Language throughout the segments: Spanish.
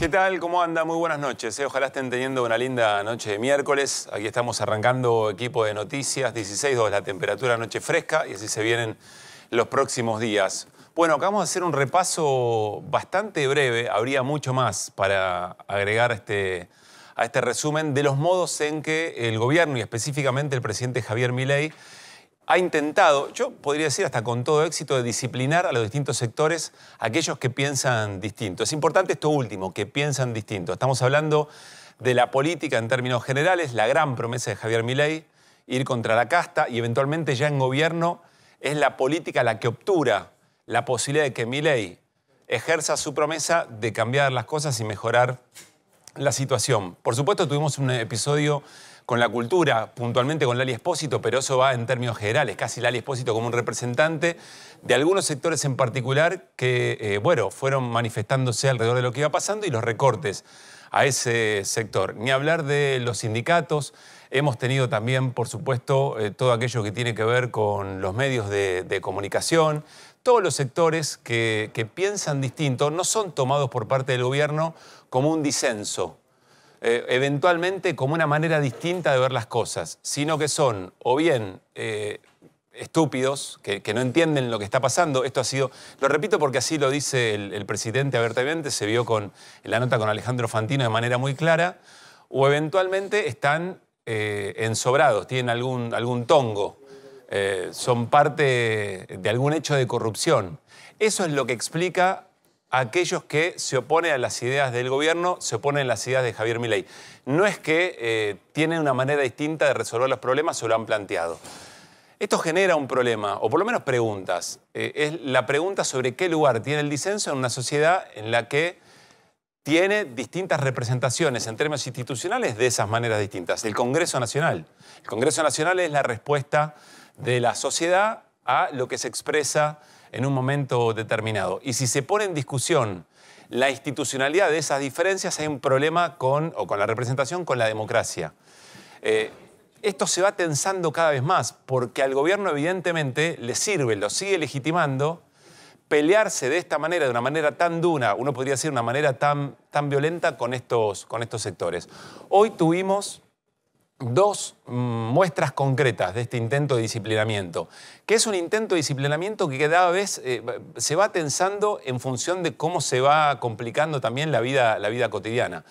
¿Qué tal? ¿Cómo anda? Muy buenas noches. ¿eh? Ojalá estén teniendo una linda noche de miércoles. Aquí estamos arrancando equipo de noticias, 16.2 la temperatura, noche fresca y así se vienen los próximos días. Bueno, acabamos de hacer un repaso bastante breve, habría mucho más para agregar a este, este resumen de los modos en que el gobierno y específicamente el presidente Javier Milei ha intentado, yo podría decir hasta con todo éxito, de disciplinar a los distintos sectores aquellos que piensan distinto. Es importante esto último, que piensan distinto. Estamos hablando de la política en términos generales, la gran promesa de Javier Milei, ir contra la casta y eventualmente ya en gobierno es la política la que obtura la posibilidad de que Milei ejerza su promesa de cambiar las cosas y mejorar la situación. Por supuesto, tuvimos un episodio con la cultura, puntualmente con Lali Espósito, pero eso va en términos generales, casi Lali Espósito como un representante de algunos sectores en particular que, eh, bueno, fueron manifestándose alrededor de lo que iba pasando y los recortes a ese sector. Ni hablar de los sindicatos, hemos tenido también, por supuesto, eh, todo aquello que tiene que ver con los medios de, comunicación, todos los sectores que, que piensan distinto no son tomados por parte del gobierno como un disenso, eh, eventualmente como una manera distinta de ver las cosas, sino que son o bien eh, estúpidos, que, no entienden lo que está pasando. Esto ha sido, lo repito porque así lo dice el, presidente abiertamente, se vio con la nota con Alejandro Fantino de manera muy clara, o eventualmente están eh, ensobrados, tienen algún, algún tongo, son parte de algún hecho de corrupción. Eso es lo que explica aquellos que se oponen a las ideas del gobierno, se oponen a las ideas de Javier Milei. No es que eh, tienen una manera distinta de resolver los problemas o lo han planteado. Esto genera un problema, o por lo menos preguntas. Eh, es la pregunta sobre qué lugar tiene el disenso en una sociedad en la que tiene distintas representaciones en términos institucionales de esas maneras distintas. El Congreso Nacional. El Congreso Nacional es la respuesta de la sociedad a lo que se expresa en un momento determinado. Y si se pone en discusión la institucionalidad de esas diferencias, hay un problema con, o con la representación, con la democracia. Eh, esto se va tensando cada vez más, porque al gobierno evidentemente le sirve, lo sigue legitimando, pelearse de esta manera, de una manera tan dura, uno podría decir una manera tan, tan violenta con estos, con estos sectores. Hoy tuvimos dos muestras concretas de este intento de disciplinamiento, que es un intento de disciplinamiento que cada vez eh, se va tensando en función de cómo se va complicando también la vida, la vida cotidiana.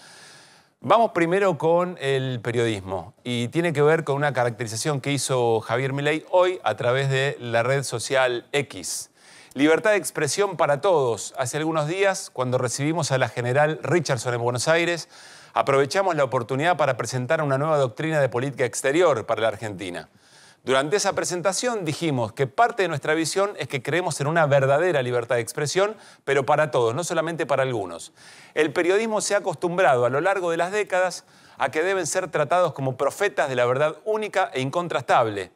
Vamos primero con el periodismo y tiene que ver con una caracterización que hizo Javier Milei hoy a través de la red social X. Libertad de expresión para todos. Hace algunos días, cuando recibimos a la general Richardson en Buenos Aires, aprovechamos la oportunidad para presentar una nueva doctrina de política exterior para la Argentina. Durante esa presentación dijimos que parte de nuestra visión es que creemos en una verdadera libertad de expresión, pero para todos, no solamente para algunos. El periodismo se ha acostumbrado a lo largo de las décadas a que deben ser tratados como profetas de la verdad única e incontrastable,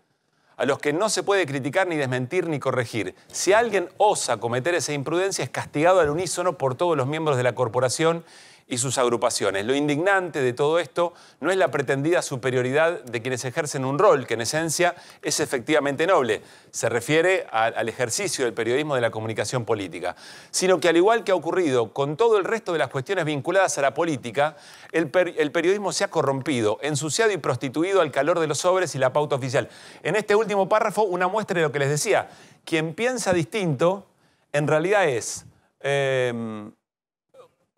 a los que no se puede criticar ni desmentir ni corregir. Si alguien osa cometer esa imprudencia es castigado al unísono por todos los miembros de la corporación y sus agrupaciones. Lo indignante de todo esto no es la pretendida superioridad de quienes ejercen un rol que en esencia es efectivamente noble, se refiere al ejercicio del periodismo de la comunicación política, sino que al igual que ha ocurrido con todo el resto de las cuestiones vinculadas a la política, el, periodismo se ha corrompido, ensuciado y prostituido al calor de los sobres y la pauta oficial. En este último párrafo, una muestra de lo que les decía, quien piensa distinto en realidad es... Eh,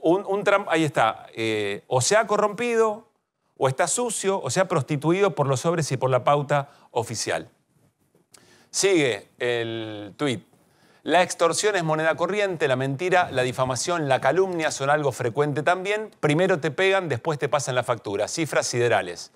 un, Trump, ahí está, eh, o se ha corrompido, o está sucio, o se ha prostituido por los sobres y por la pauta oficial. Sigue el tuit. La extorsión es moneda corriente, la mentira, la difamación, la calumnia son algo frecuente también. Primero te pegan, después te pasan la factura. Cifras siderales.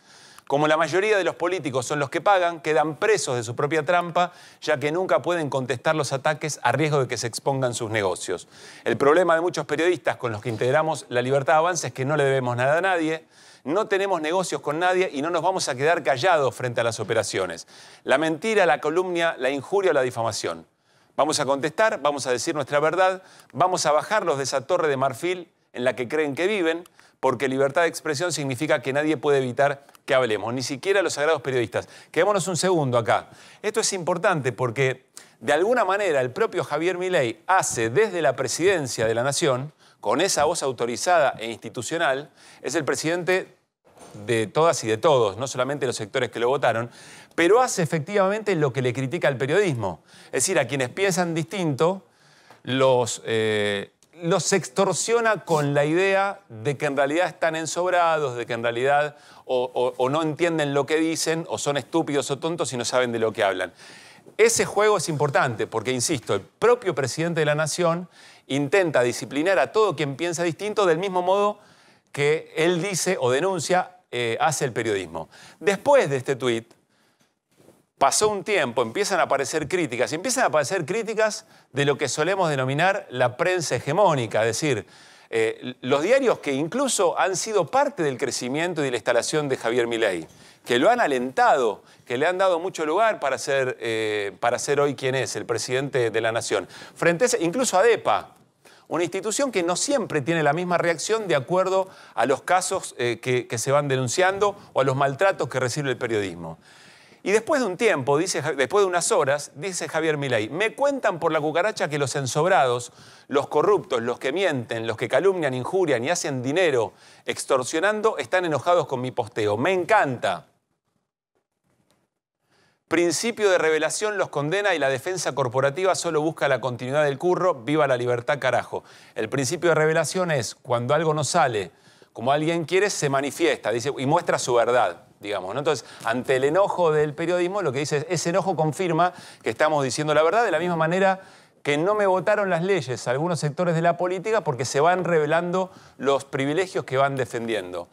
Como la mayoría de los políticos son los que pagan, quedan presos de su propia trampa, ya que nunca pueden contestar los ataques a riesgo de que se expongan sus negocios. El problema de muchos periodistas con los que integramos la libertad de avance es que no le debemos nada a nadie, no tenemos negocios con nadie y no nos vamos a quedar callados frente a las operaciones. La mentira, la calumnia, la injuria o la difamación. Vamos a contestar, vamos a decir nuestra verdad, vamos a bajarlos de esa torre de marfil en la que creen que viven porque libertad de expresión significa que nadie puede evitar que hablemos, ni siquiera los sagrados periodistas. Quedémonos un segundo acá. Esto es importante porque, de alguna manera, el propio Javier Milei hace desde la presidencia de la Nación, con esa voz autorizada e institucional, es el presidente de todas y de todos, no solamente los sectores que lo votaron, pero hace efectivamente lo que le critica el periodismo. Es decir, a quienes piensan distinto, los... Eh, los extorsiona con la idea de que en realidad están ensobrados, de que en realidad o, no entienden lo que dicen, o son estúpidos o tontos y no saben de lo que hablan. Ese juego es importante porque, insisto, el propio presidente de la Nación intenta disciplinar a todo quien piensa distinto del mismo modo que él dice o denuncia eh, hace el periodismo. Después de este tuit, Pasó un tiempo, empiezan a aparecer críticas, y empiezan a aparecer críticas de lo que solemos denominar la prensa hegemónica, es decir, eh, los diarios que incluso han sido parte del crecimiento y de la instalación de Javier Milei, que lo han alentado, que le han dado mucho lugar para ser, eh, para hoy quien es, el presidente de la nación. Frente incluso a DEPA, una institución que no siempre tiene la misma reacción de acuerdo a los casos eh, que se van denunciando o a los maltratos que recibe el periodismo. Y después de un tiempo, dice, después de unas horas, dice Javier Milay, me cuentan por la cucaracha que los ensobrados, los corruptos, los que mienten, los que calumnian, injurian y hacen dinero extorsionando, están enojados con mi posteo. Me encanta. Principio de revelación los condena y la defensa corporativa solo busca la continuidad del curro, viva la libertad carajo. El principio de revelación es cuando algo no sale como alguien quiere, se manifiesta y muestra su verdad. Digamos, Entonces, ante el enojo del periodismo, lo que dice es, ese enojo confirma que estamos diciendo la verdad de la misma manera que no me votaron las leyes algunos sectores de la política porque se van revelando los privilegios que van defendiendo.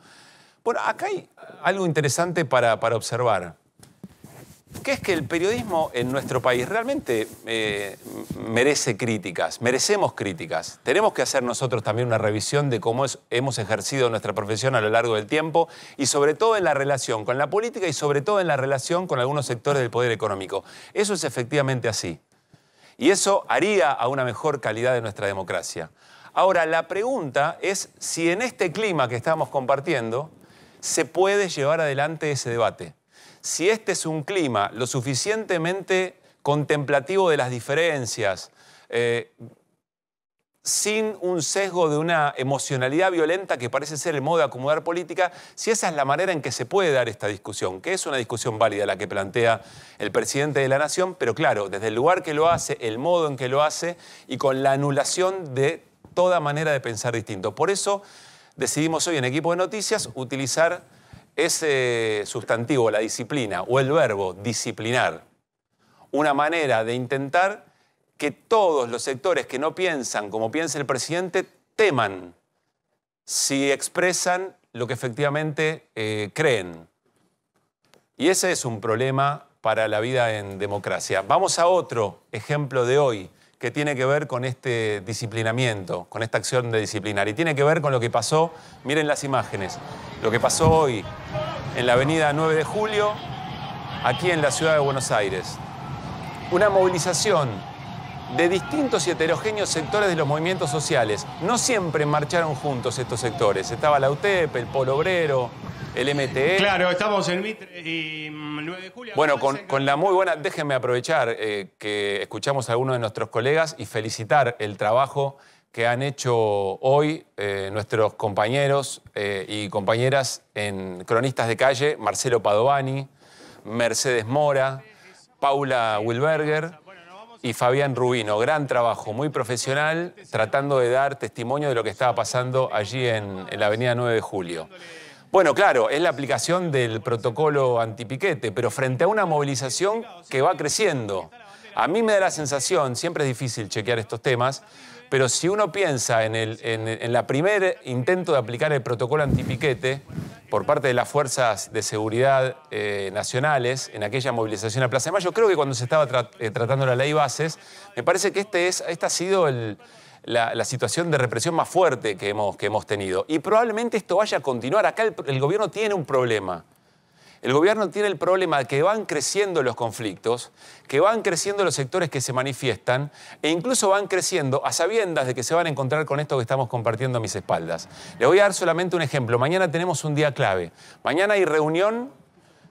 Bueno, acá hay algo interesante para observar. ¿Qué es que el periodismo en nuestro país realmente eh, merece críticas, merecemos críticas. Tenemos que hacer nosotros también una revisión de cómo hemos ejercido nuestra profesión a lo largo del tiempo y sobre todo en la relación con la política y sobre todo en la relación con algunos sectores del poder económico. Eso es efectivamente así. Y eso haría a una mejor calidad de nuestra democracia. Ahora, la pregunta es si en este clima que estamos compartiendo se puede llevar adelante ese debate si este es un clima lo suficientemente contemplativo de las diferencias, eh, sin un sesgo de una emocionalidad violenta que parece ser el modo de acomodar política, si esa es la manera en que se puede dar esta discusión, que es una discusión válida la que plantea el presidente de la Nación, pero claro, desde el lugar que lo hace, el modo en que lo hace y con la anulación de toda manera de pensar distinto. Por eso decidimos hoy en Equipo de Noticias utilizar ese sustantivo, la disciplina, o el verbo disciplinar, una manera de intentar que todos los sectores que no piensan como piensa el presidente teman si expresan lo que efectivamente eh, creen. Y ese es un problema para la vida en democracia. Vamos a otro ejemplo de hoy que tiene que ver con este disciplinamiento, con esta acción de disciplinar. Y tiene que ver con lo que pasó, miren las imágenes, lo que pasó hoy en la avenida 9 de julio, aquí en la ciudad de Buenos Aires. Una movilización de distintos y heterogéneos sectores de los movimientos sociales. No siempre marcharon juntos estos sectores. Estaba la UTEP, el Polo Obrero, el MTE. Claro, estamos en Mitre y 9 mm, de julio. Bueno, con, la muy buena, déjenme aprovechar eh, que escuchamos a algunos de nuestros colegas y felicitar el trabajo que han hecho hoy eh, nuestros compañeros eh, y compañeras en Cronistas de Calle, Marcelo Padovani, Mercedes Mora, Paula Wilberger y Fabián Rubino. Gran trabajo, muy profesional, tratando de dar testimonio de lo que estaba pasando allí en, la avenida 9 de Julio. Bueno, claro, es la aplicación del protocolo antipiquete, pero frente a una movilización que va creciendo. A mí me da la sensación, siempre es difícil chequear estos temas, pero si uno piensa en el en, la primer intento de aplicar el protocolo antipiquete, por parte de las fuerzas de seguridad eh, nacionales en aquella movilización a Plaza de Mayo. Creo que cuando se estaba eh, tratando la ley Bases, me parece que este es, esta ha sido la, situación de represión más fuerte que hemos, que hemos tenido. Y probablemente esto vaya a continuar. Acá el gobierno tiene un problema. El gobierno tiene el problema de que van creciendo los conflictos, que van creciendo los sectores que se manifiestan e incluso van creciendo a sabiendas de que se van a encontrar con esto que estamos compartiendo a mis espaldas. Les voy a dar solamente un ejemplo. Mañana tenemos un día clave. Mañana hay reunión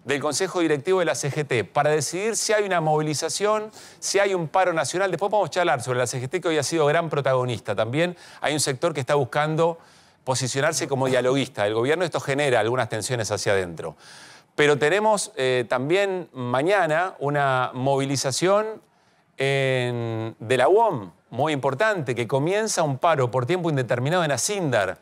del Consejo Directivo de la CGT para decidir si hay una movilización, si hay un paro nacional. Después vamos a charlar sobre la CGT que hoy ha sido gran protagonista. También hay un sector que está buscando posicionarse como dialoguista. El gobierno esto genera algunas tensiones hacia adentro. Pero tenemos eh, también mañana una movilización de la UOM, muy importante, que comienza un paro por tiempo indeterminado en Asindar,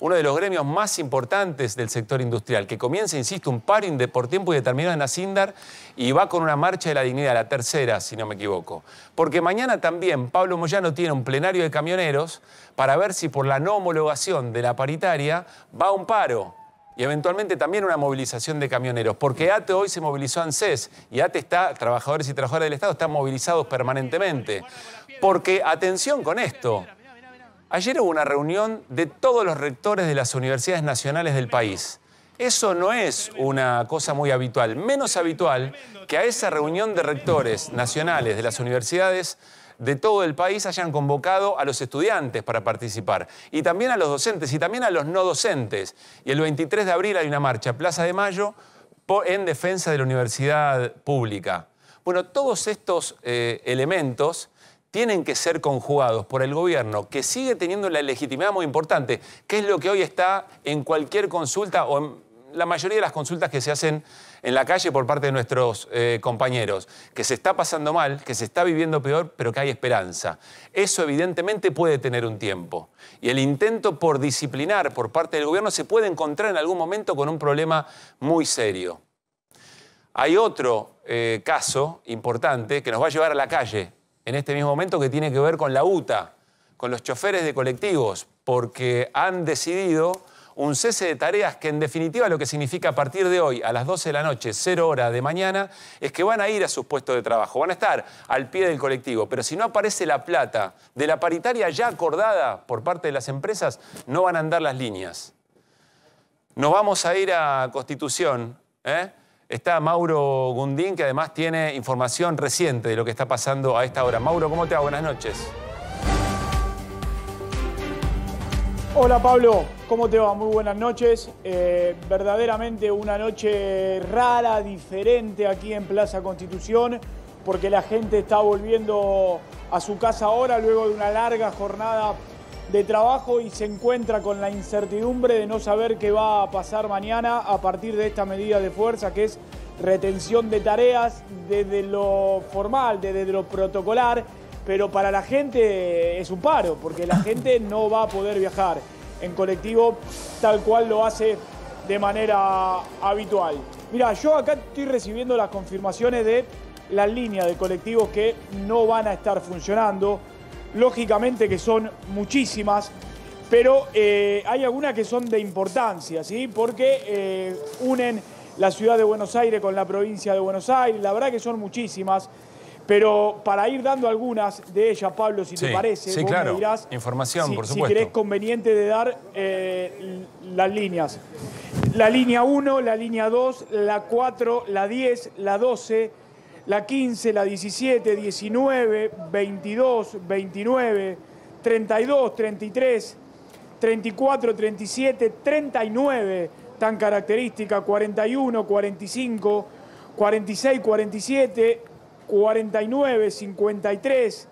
uno de los gremios más importantes del sector industrial, que comienza, insisto, un paro por tiempo indeterminado en Asindar y va con una marcha de la dignidad, la tercera, si no me equivoco. Porque mañana también Pablo Moyano tiene un plenario de camioneros para ver si por la no homologación de la paritaria va un paro y eventualmente también una movilización de camioneros, porque ATE hoy se movilizó ANSES y ATE está, trabajadores y trabajadoras del Estado están movilizados permanentemente. Porque, atención con esto, ayer hubo una reunión de todos los rectores de las universidades nacionales del país. Eso no es una cosa muy habitual, menos habitual que a esa reunión de rectores nacionales de las universidades de todo el país hayan convocado a los estudiantes para participar, y también a los docentes, y también a los no docentes. Y el 23 de abril hay una marcha, Plaza de Mayo, en defensa de la universidad pública. Bueno, todos estos eh, elementos tienen que ser conjugados por el gobierno, que sigue teniendo la legitimidad muy importante, que es lo que hoy está en cualquier consulta o en la mayoría de las consultas que se hacen en la calle por parte de nuestros eh, compañeros, que se está pasando mal, que se está viviendo peor, pero que hay esperanza. Eso evidentemente puede tener un tiempo. Y el intento por disciplinar por parte del gobierno se puede encontrar en algún momento con un problema muy serio. Hay otro eh, caso importante que nos va a llevar a la calle en este mismo momento que tiene que ver con la UTA, con los choferes de colectivos, porque han decidido un cese de tareas que en definitiva lo que significa a partir de hoy, a las 12 de la noche, 0 hora de mañana, es que van a ir a sus puestos de trabajo, van a estar al pie del colectivo, pero si no aparece la plata de la paritaria ya acordada por parte de las empresas, no van a andar las líneas. Nos vamos a ir a Constitución. ¿eh? Está Mauro Gundín, que además tiene información reciente de lo que está pasando a esta hora. Mauro, ¿cómo te va? Buenas noches. Hola Pablo, ¿cómo te va? Muy buenas noches. Eh, verdaderamente una noche rara, diferente aquí en Plaza Constitución, porque la gente está volviendo a su casa ahora luego de una larga jornada de trabajo y se encuentra con la incertidumbre de no saber qué va a pasar mañana a partir de esta medida de fuerza que es retención de tareas desde lo formal, desde lo protocolar pero para la gente es un paro, porque la gente no va a poder viajar en colectivo tal cual lo hace de manera habitual. Mira, yo acá estoy recibiendo las confirmaciones de las líneas de colectivos que no van a estar funcionando. Lógicamente que son muchísimas, pero eh, hay algunas que son de importancia, ¿sí? Porque eh, unen la ciudad de Buenos Aires con la provincia de Buenos Aires. La verdad que son muchísimas. Pero para ir dando algunas de ellas, Pablo, si te parece, vos me dirás Información, si, por supuesto. crees conveniente de dar eh, las líneas. La línea 1, la línea 2, la 4, la 10, la 12, la 15, la 17, 19, 22, 29, 32, 33, 34, 37, 39, tan característica, 41, 45, 46, 47 49, 53.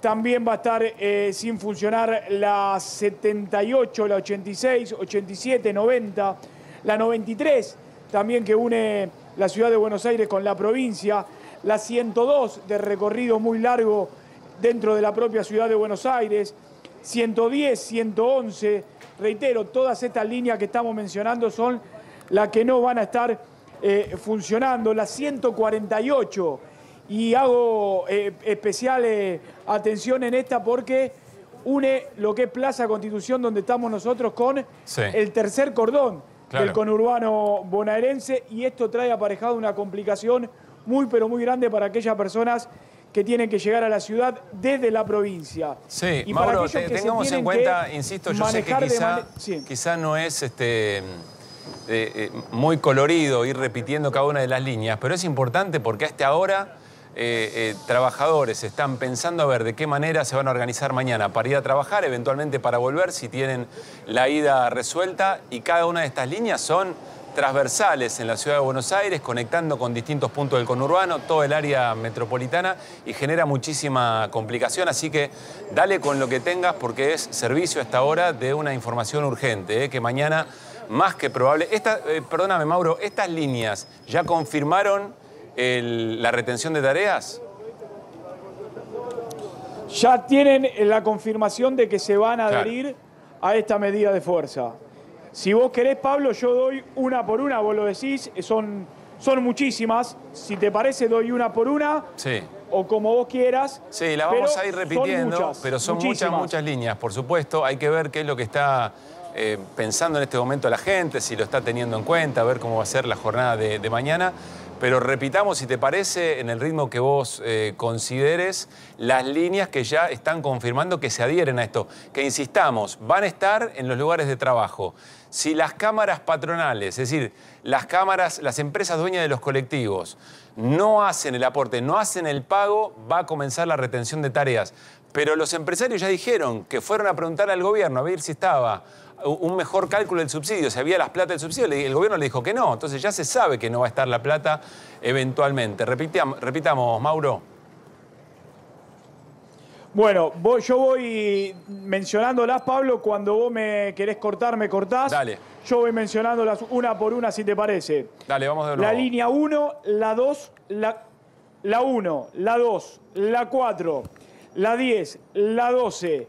También va a estar eh, sin funcionar la 78, la 86, 87, 90, la 93, también que une la ciudad de Buenos Aires con la provincia, la 102 de recorrido muy largo dentro de la propia ciudad de Buenos Aires, 110, 111, reitero, todas estas líneas que estamos mencionando son las que no van a estar eh, funcionando, la 148 y hago eh, especial atención en esta porque une lo que es Plaza Constitución, donde estamos nosotros, con el tercer cordón del conurbano bonaerense y esto trae aparejado una complicación muy pero muy grande para aquellas personas que tienen que llegar a la ciudad desde la provincia. Sí, y Mauro, tengamos en cuenta, insisto, yo sé que quizá, no es este, eh, eh, muy colorido ir repitiendo cada una de las líneas, pero es importante porque hasta ahora eh, eh, trabajadores están pensando a ver de qué manera se van a organizar mañana para ir a trabajar, eventualmente para volver, si tienen la ida resuelta. Y cada una de estas líneas son transversales en la ciudad de Buenos Aires, conectando con distintos puntos del conurbano, todo el área metropolitana y genera muchísima complicación. Así que dale con lo que tengas porque es servicio hasta ahora de una información urgente, eh, que mañana más que probable. perdóname, Mauro, estas líneas ya confirmaron la retención de tareas? Ya tienen la confirmación de que se van a adherir a esta medida de fuerza. Si vos querés, Pablo, yo doy una por una, vos lo decís, son, son muchísimas. Si te parece, doy una por una. Sí. O como vos quieras. Sí, la vamos a ir repitiendo, pero son muchas, muchas líneas. Por supuesto, hay que ver qué es lo que está eh, pensando en este momento la gente, si lo está teniendo en cuenta, a ver cómo va a ser la jornada de, de mañana pero repitamos, si te parece, en el ritmo que vos eh, consideres, las líneas que ya están confirmando que se adhieren a esto. Que insistamos, van a estar en los lugares de trabajo. Si las cámaras patronales, es decir, las cámaras, las empresas dueñas de los colectivos, no hacen el aporte, no hacen el pago, va a comenzar la retención de tareas. Pero los empresarios ya dijeron que fueron a preguntar al gobierno a ver si estaba un mejor cálculo del subsidio, si había las plata del subsidio, el gobierno le dijo que no. Entonces ya se sabe que no va a estar la plata eventualmente. Repitamos, repitamos Mauro. Bueno, yo voy mencionándolas, Pablo, cuando vos me querés cortar, me cortás. Dale. Yo voy mencionándolas una por una, si te parece. Dale, vamos de nuevo. La línea 1, la 2, La 1, la 2, la 4, la 10, la 12,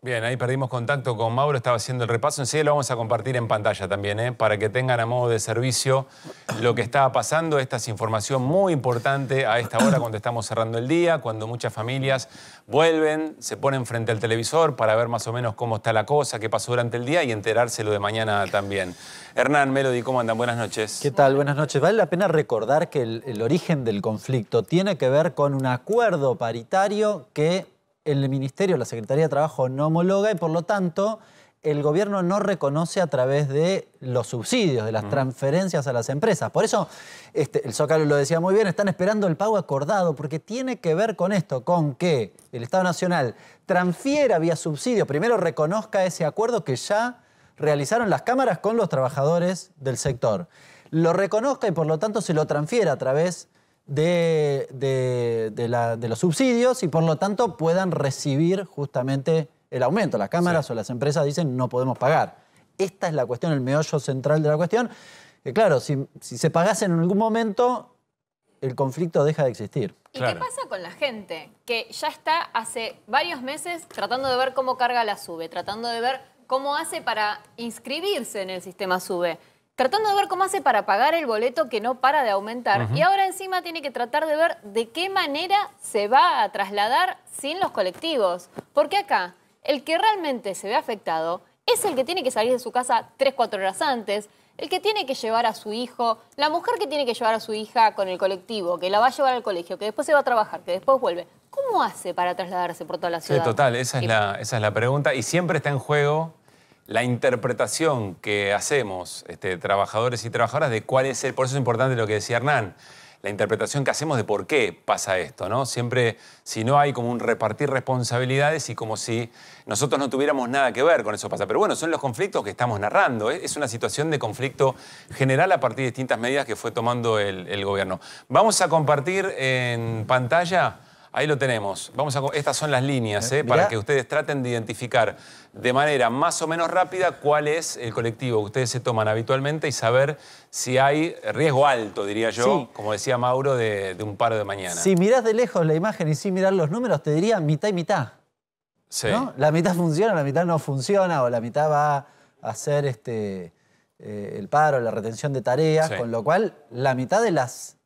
Bien, ahí perdimos contacto con Mauro, estaba haciendo el repaso. En sí lo vamos a compartir en pantalla también, ¿eh? para que tengan a modo de servicio lo que está pasando. Esta es información muy importante a esta hora, cuando estamos cerrando el día, cuando muchas familias vuelven, se ponen frente al televisor para ver más o menos cómo está la cosa, qué pasó durante el día y enterárselo de mañana también. Hernán, Melody, ¿cómo andan? Buenas noches. ¿Qué tal? Buenas noches. Vale la pena recordar que el origen del conflicto tiene que ver con un acuerdo paritario que el Ministerio, la Secretaría de Trabajo no homologa y por lo tanto el gobierno no reconoce a través de los subsidios, de las transferencias a las empresas. Por eso, este, el Zócalo lo decía muy bien, están esperando el pago acordado, porque tiene que ver con esto, con que el Estado Nacional transfiera vía subsidio, primero reconozca ese acuerdo que ya realizaron las cámaras con los trabajadores del sector. Lo reconozca y por lo tanto se lo transfiera a través de, de, los subsidios y por lo tanto puedan recibir justamente el aumento. Las cámaras o las empresas dicen no podemos pagar. Esta es la cuestión, el meollo central de la cuestión. Que claro, si, se pagase en algún momento, el conflicto deja de existir. ¿Y qué pasa con la gente que ya está hace varios meses tratando de ver cómo carga la SUBE, tratando de ver cómo hace para inscribirse en el sistema SUBE? tratando de ver cómo hace para pagar el boleto que no para de aumentar. Y ahora encima tiene que tratar de ver de qué manera se va a trasladar sin los colectivos. Porque acá, el que realmente se ve afectado es el que tiene que salir de su casa tres, cuatro horas antes, el que tiene que llevar a su hijo, la mujer que tiene que llevar a su hija con el colectivo, que la va a llevar al colegio, que después se va a trabajar, que después vuelve. ¿Cómo hace para trasladarse por toda la ciudad? Sí, total, es, esa es la pregunta. Y siempre está en juego la interpretación que hacemos, este, trabajadores y trabajadoras, de cuál es el. Por eso es importante lo que decía Hernán, la interpretación que hacemos de por qué pasa esto, ¿no? Siempre, si no hay como un repartir responsabilidades y como si nosotros no tuviéramos nada que ver con eso pasa. Pero bueno, son los conflictos que estamos narrando. Es una situación de conflicto general a partir de distintas medidas que fue tomando el, gobierno. Vamos a compartir en pantalla. Ahí lo tenemos. Vamos a, estas son las líneas eh, ¿eh? para que ustedes traten de identificar de manera más o menos rápida cuál es el colectivo que ustedes se toman habitualmente y saber si hay riesgo alto, diría yo, como decía Mauro, de, un paro de mañana. Si mirás de lejos la imagen y si mirar los números, te diría mitad y mitad. Sí. La mitad funciona, la mitad no funciona, o la mitad va a hacer este, eh, el paro, la retención de tareas, con lo cual la mitad de las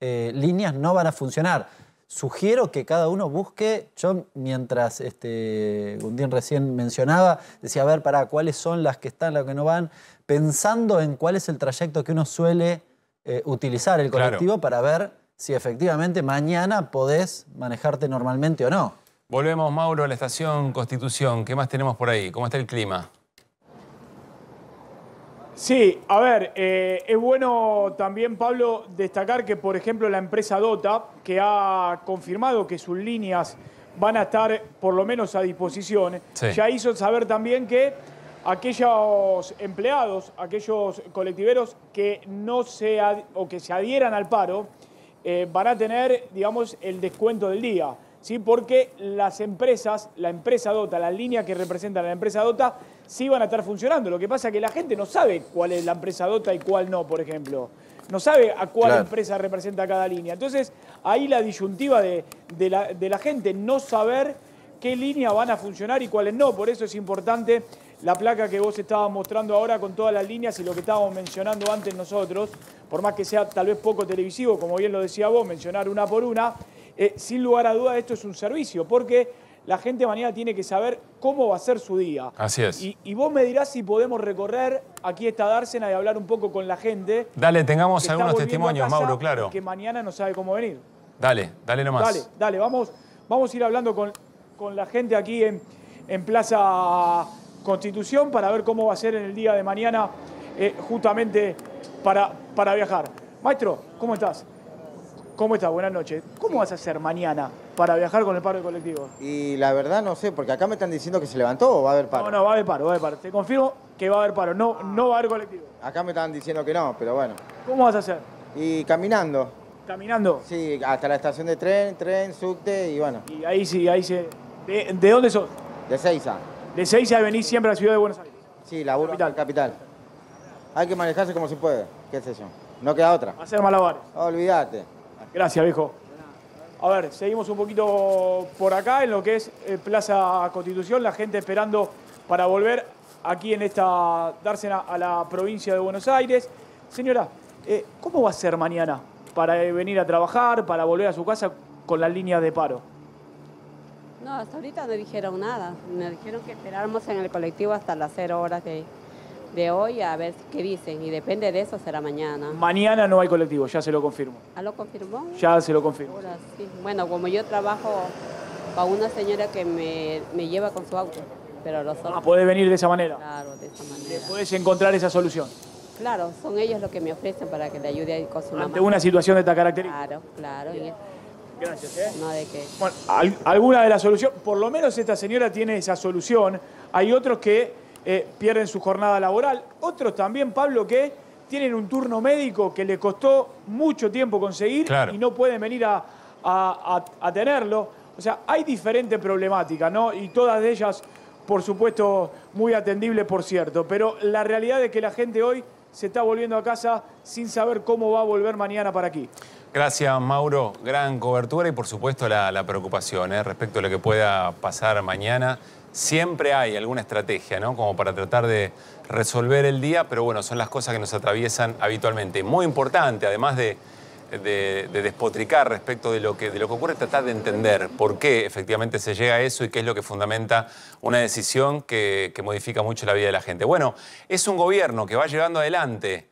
eh, líneas no van a funcionar sugiero que cada uno busque, yo mientras este, Gundín recién mencionaba, decía, a ver, para cuáles son las que están, las que no van, pensando en cuál es el trayecto que uno suele eh, utilizar el colectivo para ver si efectivamente mañana podés manejarte normalmente o no. Volvemos, Mauro, a la estación Constitución. ¿Qué más tenemos por ahí? ¿Cómo está el clima? Sí, a ver, eh, es bueno también, Pablo, destacar que, por ejemplo, la empresa Dota, que ha confirmado que sus líneas van a estar por lo menos a disposición, ya hizo saber también que aquellos empleados, aquellos colectiveros que no se o que se adhieran al paro, eh, van a tener, digamos, el descuento del día. ¿sí? porque las empresas, la empresa DOTA, las líneas que representan a la empresa DOTA, sí van a estar funcionando. Lo que pasa es que la gente no sabe cuál es la empresa DOTA y cuál no, por ejemplo. No sabe a cuál empresa representa cada línea. Entonces, ahí la disyuntiva de, la, de la gente, no saber qué líneas van a funcionar y cuáles no. Por eso es importante la placa que vos estabas mostrando ahora con todas las líneas y lo que estábamos mencionando antes nosotros, por más que sea tal vez poco televisivo, como bien lo decía vos, mencionar una por una, eh, sin lugar a duda esto es un servicio, porque la gente mañana tiene que saber cómo va a ser su día. Así es. Y, vos me dirás si podemos recorrer aquí esta dársena y hablar un poco con la gente. Dale, tengamos algunos testimonios, Mauro, claro. Que mañana no sabe cómo venir. Dale, dale nomás. Dale, dale, vamos, vamos a ir hablando con, la gente aquí en, Plaza Constitución para ver cómo va a ser en el día de mañana eh, justamente para, para viajar. Maestro, ¿cómo estás? ¿Cómo estás? Buenas noches. ¿Cómo vas a hacer mañana para viajar con el paro de colectivo? Y la verdad no sé, porque acá me están diciendo que se levantó o va a haber paro. No, no, va a haber paro, va a haber paro. Te confirmo que va a haber paro, no, no va a haber colectivo. Acá me están diciendo que no, pero bueno. ¿Cómo vas a hacer? Y caminando. ¿Caminando? Sí, hasta la estación de tren, tren, subte y bueno. Y ahí sí, ahí sí. ¿De, dónde sos? De Seiza. De Seiza venís siempre a la ciudad de Buenos Aires. Sí, la capital. capital. Hay que manejarse como se puede, qué sé yo. No queda otra. Hacer malabares. Olvídate. Gracias, viejo. A ver, seguimos un poquito por acá en lo que es eh, Plaza Constitución, la gente esperando para volver aquí en esta dársena a la provincia de Buenos Aires. Señora, eh, ¿cómo va a ser mañana para eh, venir a trabajar, para volver a su casa con la línea de paro? No, hasta ahorita no dijeron nada. Me dijeron que esperáramos en el colectivo hasta las cero horas de de hoy a ver qué dicen y depende de eso será mañana. Mañana no hay colectivo, ya se lo confirmo. ¿Ah, lo confirmó? Ya se lo confirmo. Bueno, como yo trabajo con una señora que me, lleva con su auto, pero los Ah, puede venir de esa manera. Claro, de esa manera. Puedes encontrar esa solución. Claro, son ellos los que me ofrecen para que le ayude a ir con su mamá. Ante una situación de esta característica. Claro, claro. Gracias, ¿eh? No, ¿de qué? Bueno, alguna de las soluciones, por lo menos esta señora tiene esa solución. Hay otros que eh, pierden su jornada laboral. Otros también, Pablo, que tienen un turno médico que le costó mucho tiempo conseguir y no pueden venir a, tenerlo. O sea, hay diferentes problemáticas, ¿no? Y todas ellas, por supuesto, muy atendibles, por cierto. Pero la realidad es que la gente hoy se está volviendo a casa sin saber cómo va a volver mañana para aquí. Gracias, Mauro. Gran cobertura y, por supuesto, la, preocupación ¿eh? respecto a lo que pueda pasar mañana siempre hay alguna estrategia, ¿no? Como para tratar de resolver el día, pero bueno, son las cosas que nos atraviesan habitualmente. Muy importante, además de, despotricar respecto de lo, que, de lo que ocurre, tratar de entender por qué efectivamente se llega a eso y qué es lo que fundamenta una decisión que, modifica mucho la vida de la gente. Bueno, es un gobierno que va llevando adelante.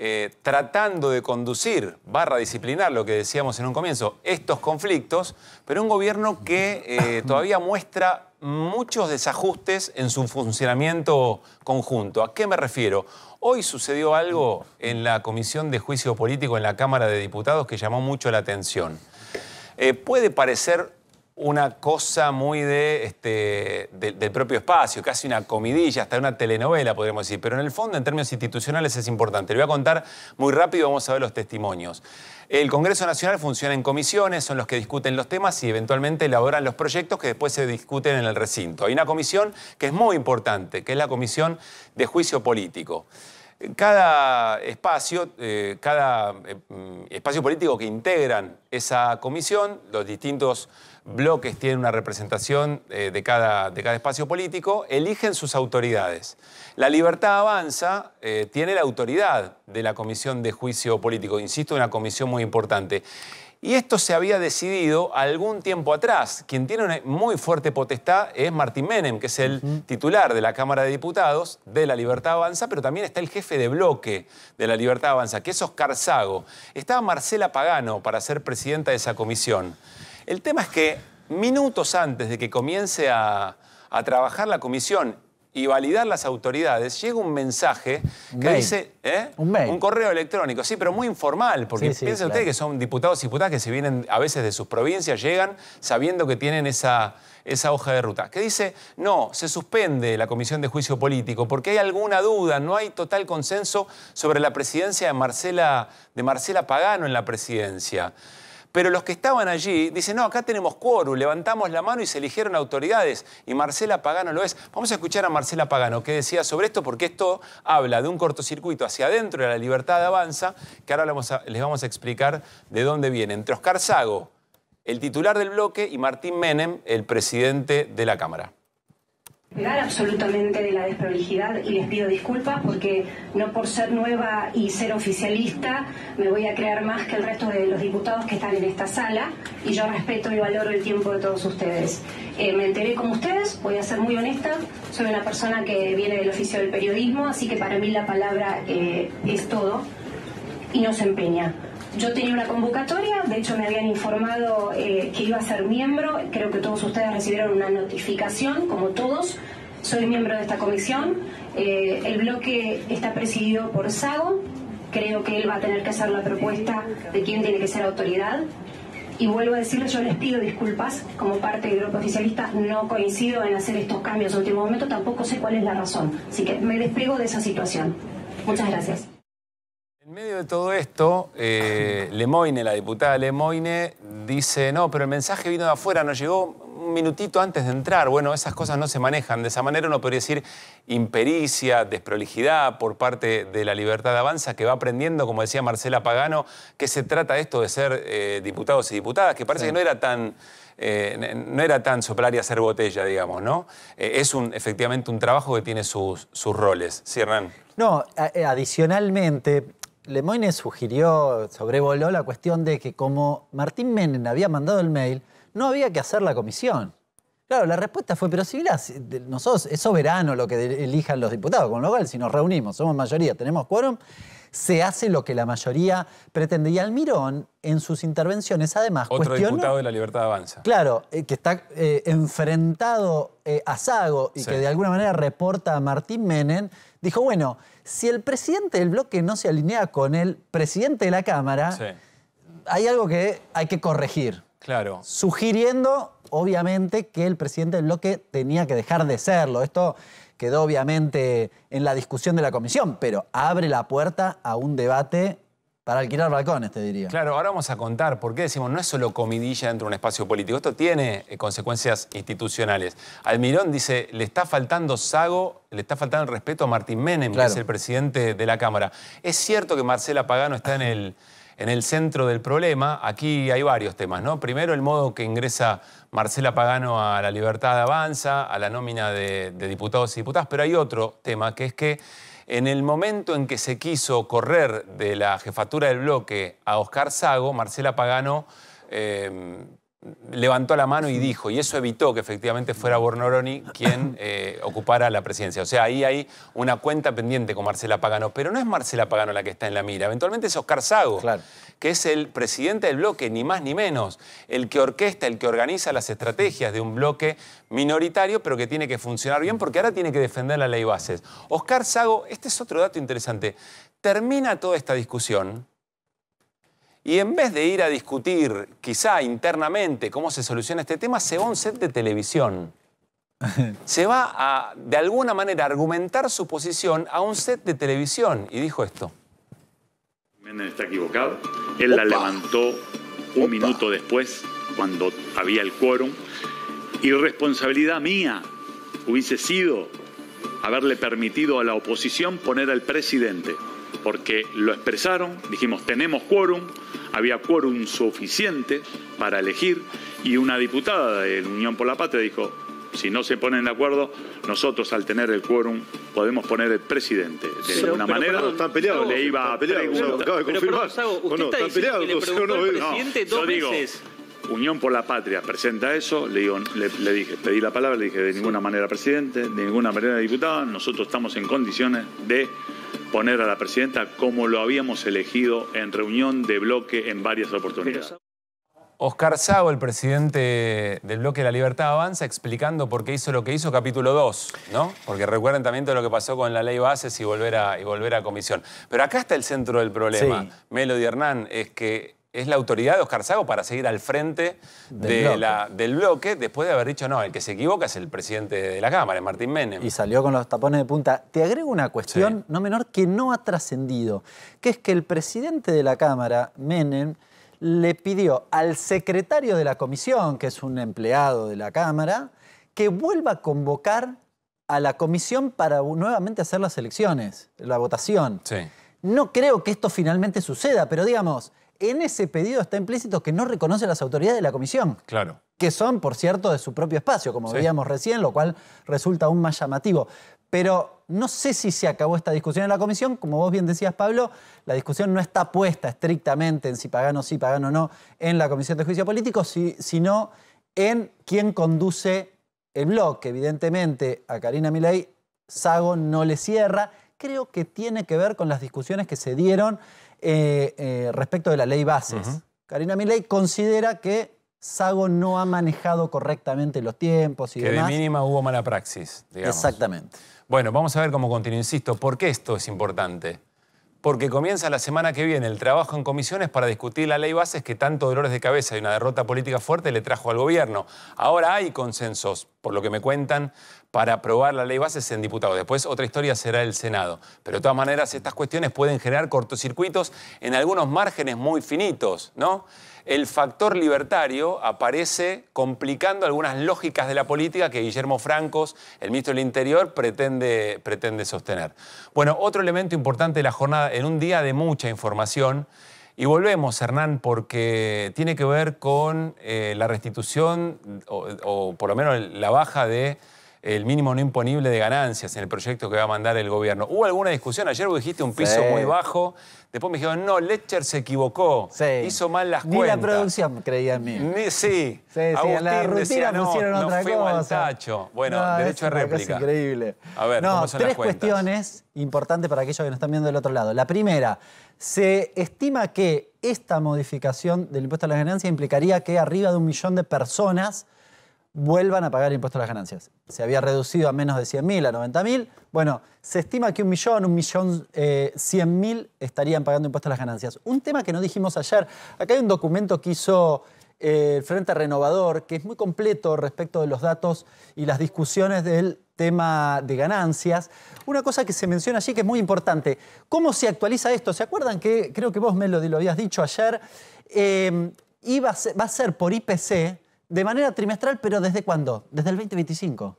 Eh, tratando de conducir, barra disciplinar, lo que decíamos en un comienzo, estos conflictos, pero un gobierno que eh, todavía muestra muchos desajustes en su funcionamiento conjunto. ¿A qué me refiero? Hoy sucedió algo en la Comisión de Juicio Político en la Cámara de Diputados que llamó mucho la atención. Eh, puede parecer una cosa muy de, este, del propio espacio, casi una comidilla, hasta una telenovela, podríamos decir. Pero en el fondo, en términos institucionales, es importante. Le voy a contar muy rápido, vamos a ver los testimonios. El Congreso Nacional funciona en comisiones, son los que discuten los temas y eventualmente elaboran los proyectos que después se discuten en el recinto. Hay una comisión que es muy importante, que es la Comisión de Juicio Político cada espacio, eh, cada eh, mm, espacio político que integran esa comisión, los distintos bloques tienen una representación eh, de, cada, de, cada, espacio político, eligen sus autoridades. La libertad avanza, eh, tiene la autoridad de la Comisión de Juicio Político, insisto, una comisión muy importante. Y esto se había decidido algún tiempo atrás. Quien tiene una muy fuerte potestad es Martín Menem, que es el titular de la Cámara de Diputados de la Libertad Avanza, pero también está el jefe de bloque de la Libertad Avanza, que es Oscar Sago. Estaba Marcela Pagano para ser presidenta de esa comisión. El tema es que minutos antes de que comience a, trabajar la comisión y validar las autoridades, llega un mensaje que dice. ¿eh? Un correo electrónico, sí, pero muy informal, porque piensen ustedes que son diputados y diputadas que se vienen a veces de sus provincias, llegan sabiendo que tienen esa, esa hoja de ruta, que dice, no, se suspende la comisión de juicio político porque hay alguna duda, no hay total consenso sobre la presidencia de Marcela, de Marcela Pagano en la presidencia. Pero los que estaban allí dicen, no, acá tenemos quórum, levantamos la mano y se eligieron autoridades. Y Marcela Pagano lo es. Vamos a escuchar a Marcela Pagano qué decía sobre esto, porque esto habla de un cortocircuito hacia adentro de la libertad de avanza, que ahora les vamos a explicar de dónde viene. Entre Oscar Sago, el titular del bloque, y Martín Menem, el presidente de la Cámara absolutamente de la desprolijidad y les pido disculpas porque no por ser nueva y ser oficialista me voy a creer más que el resto de los diputados que están en esta sala y yo respeto y valoro el tiempo de todos ustedes. Eh, me enteré como ustedes, voy a ser muy honesta, soy una persona que viene del oficio del periodismo, así que para mí la palabra eh, es todo y no se empeña. Yo tenía una convocatoria, de hecho me habían informado eh, que iba a ser miembro, creo que todos ustedes recibieron una notificación, como todos, soy miembro de esta comisión, eh, el bloque está presidido por Sago, creo que él va a tener que hacer la propuesta de quién tiene que ser autoridad. Y vuelvo a decirles, yo les pido disculpas como parte del grupo oficialista, no coincido en hacer estos cambios en último momento, tampoco sé cuál es la razón. Así que me despego de esa situación. Muchas gracias. En medio de todo esto, eh, Lemoine, la diputada Lemoine, dice, no, pero el mensaje vino de afuera, nos llegó un minutito antes de entrar. Bueno, esas cosas no se manejan. De esa manera uno podría decir impericia, desprolijidad por parte de la libertad de avanza, que va aprendiendo, como decía Marcela Pagano, que se trata esto de ser eh, diputados y diputadas, que parece que no era tan... Eh, no era tan soplar y hacer botella, digamos, ¿no? Eh, es un, efectivamente un trabajo que tiene sus, sus roles. Sí, Hernán. No, adicionalmente, Lemoyne sugirió, sobrevoló la cuestión de que como Martín Menem había mandado el mail, no había que hacer la comisión. Claro, la respuesta fue, pero si nosotros es soberano lo que elijan los diputados, con lo cual si nos reunimos, somos mayoría, tenemos quórum, se hace lo que la mayoría pretende. Y Almirón, en sus intervenciones, además, Otro diputado de la Libertad Avanza. Claro, eh, que está eh, enfrentado eh, a Sago y que de alguna manera reporta a Martín Menem, dijo, bueno, si el presidente del bloque no se alinea con el presidente de la Cámara, hay algo que hay que corregir. Claro. Sugiriendo, obviamente, que el presidente del bloque tenía que dejar de serlo. Esto quedó obviamente en la discusión de la comisión, pero abre la puerta a un debate para alquilar balcones, te diría. Claro, ahora vamos a contar por qué decimos no es solo comidilla dentro de un espacio político, esto tiene eh, consecuencias institucionales. Almirón dice, le está faltando sago, le está faltando el respeto a Martín Menem, que es el presidente de la Cámara. Es cierto que Marcela Pagano está en el, en el centro del problema. Aquí hay varios temas, ¿no? Primero, el modo que ingresa Marcela Pagano a la libertad de avanza, a la nómina de, de diputados y diputadas, pero hay otro tema, que es que en el momento en que se quiso correr de la jefatura del bloque a Oscar Sago, Marcela Pagano eh, levantó la mano y dijo, y eso evitó que efectivamente fuera Bornoroni quien eh, ocupara la presidencia. O sea, ahí hay una cuenta pendiente con Marcela Pagano, pero no es Marcela Pagano la que está en la mira, eventualmente es Oscar Sago, que es el presidente del bloque, ni más ni menos, el que orquesta, el que organiza las estrategias de un bloque minoritario, pero que tiene que funcionar bien porque ahora tiene que defender la ley bases. Oscar Sago, este es otro dato interesante, termina toda esta discusión y en vez de ir a discutir, quizá internamente, cómo se soluciona este tema, se va a un set de televisión. se va a, de alguna manera, argumentar su posición a un set de televisión. Y dijo esto. Menem está equivocado. Él la levantó un minuto después, cuando había el quórum. responsabilidad mía hubiese sido haberle permitido a la oposición poner al presidente porque lo expresaron, dijimos tenemos quórum, había quórum suficiente para elegir y una diputada de Unión por la Patria dijo, si no se ponen de acuerdo, nosotros al tener el quórum podemos poner el presidente. De ninguna alguna manera, están peleados. Le iba a preguntar. de confirmar. Unión por la Patria presenta eso, le, dije, pedí la palabra, le dije de ninguna manera presidente, de ninguna manera diputada, nosotros estamos en condiciones de poner a la presidenta como lo habíamos elegido en reunión de bloque en varias oportunidades. Oscar Sago, el presidente del bloque La Libertad Avanza, explicando por qué hizo lo que hizo, capítulo 2, ¿no? Porque recuerden también todo lo que pasó con la ley Bases y volver a, y volver a comisión. Pero acá está el centro del problema, Melo Melody Hernán, es que es la autoridad de Oscar Sago para seguir al frente del, bloque. después de haber dicho, no, el que se equivoca es el presidente de la Cámara, Martín Menem. Y salió con los tapones de punta. Te agrego una cuestión no menor que no ha trascendido, que es que el presidente de la Cámara, Menem, le pidió al secretario de la comisión, que es un empleado de la Cámara, que vuelva a convocar a la comisión para nuevamente hacer las elecciones, la votación. No creo que esto finalmente suceda, pero digamos, en ese pedido está implícito que no reconoce las autoridades de la comisión. Claro. Que son, por cierto, de su propio espacio, como veíamos recién, lo cual resulta aún más llamativo. Pero no sé si se acabó esta discusión en la comisión. Como vos bien decías, Pablo, la discusión no está puesta estrictamente en si pagano sí, pagan o no en la comisión de juicio político, sino en quién conduce el bloque. evidentemente a Karina Miley, Sago no le cierra. Creo que tiene que ver con las discusiones que se dieron eh, eh, respecto de la ley bases. Karina Miley considera que Sago no ha manejado correctamente los tiempos y que demás. de mínima hubo mala praxis, digamos. Exactamente. Bueno, vamos a ver cómo continúa. Insisto, ¿por qué esto es importante? porque comienza la semana que viene el trabajo en comisiones para discutir la ley bases que tanto dolores de cabeza y una derrota política fuerte le trajo al gobierno. Ahora hay consensos, por lo que me cuentan, para aprobar la ley bases en diputados. Después otra historia será el Senado. Pero de todas maneras, estas cuestiones pueden generar cortocircuitos en algunos márgenes muy finitos, ¿no? el factor libertario aparece complicando algunas lógicas de la política que Guillermo Francos, el ministro del Interior, pretende, pretende sostener. Bueno, otro elemento importante de la jornada, en un día de mucha información, y volvemos, Hernán, porque tiene que ver con eh, la restitución o por lo menos la baja de el mínimo no imponible de ganancias en el proyecto que va a mandar el gobierno. ¿Hubo alguna discusión? Ayer vos dijiste un piso muy bajo. Después me dijeron, no, Lecher se equivocó. Hizo mal las cuentas. Ni la producción creía en mí. sí. Sí, la no, pusieron tacho. Bueno, derecho a réplica. Es increíble. A ver, tres cuestiones importantes para aquellos que nos están viendo del otro lado. La primera, se estima que esta modificación del impuesto a las ganancias implicaría que arriba de un millón de personas vuelvan a pagar impuestos a las ganancias. Se había reducido a menos de 100.000 a 90.000. Bueno, se estima que un millón, un millón, 100.000 eh, estarían pagando impuestos a las ganancias. Un tema que no dijimos ayer, acá hay un documento que hizo eh, el Frente Renovador, que es muy completo respecto de los datos y las discusiones del tema de ganancias. Una cosa que se menciona allí que es muy importante, ¿cómo se actualiza esto? ¿Se acuerdan que, creo que vos, Melody, lo habías dicho ayer, eh, va a ser por IPC, de manera trimestral, pero ¿desde cuándo? Desde el 2025.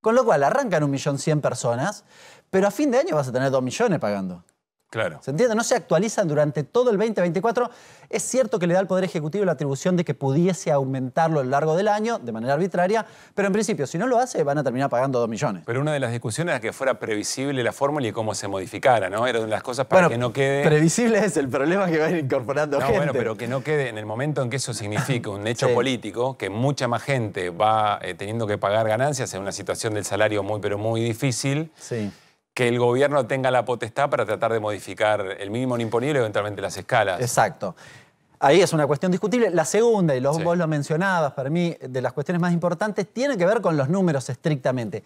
Con lo cual, arrancan 1.100.000 personas, pero a fin de año vas a tener dos millones pagando. Claro. ¿Se entiende? No se actualizan durante todo el 2024. Es cierto que le da al Poder Ejecutivo la atribución de que pudiese aumentarlo a lo largo del año de manera arbitraria, pero en principio, si no lo hace, van a terminar pagando 2 millones. Pero una de las discusiones era que fuera previsible la fórmula y cómo se modificara, ¿no? Era las cosas para que no quede. Previsible es el problema que van incorporando no, Bueno, pero que no quede en el momento en que eso significa un hecho político, que mucha más gente va eh, teniendo que pagar ganancias en una situación del salario muy, pero muy difícil. Sí que el gobierno tenga la potestad para tratar de modificar el mínimo imponible y eventualmente las escalas. Exacto. Ahí es una cuestión discutible. La segunda, y los, vos lo mencionabas, para mí de las cuestiones más importantes, tiene que ver con los números estrictamente.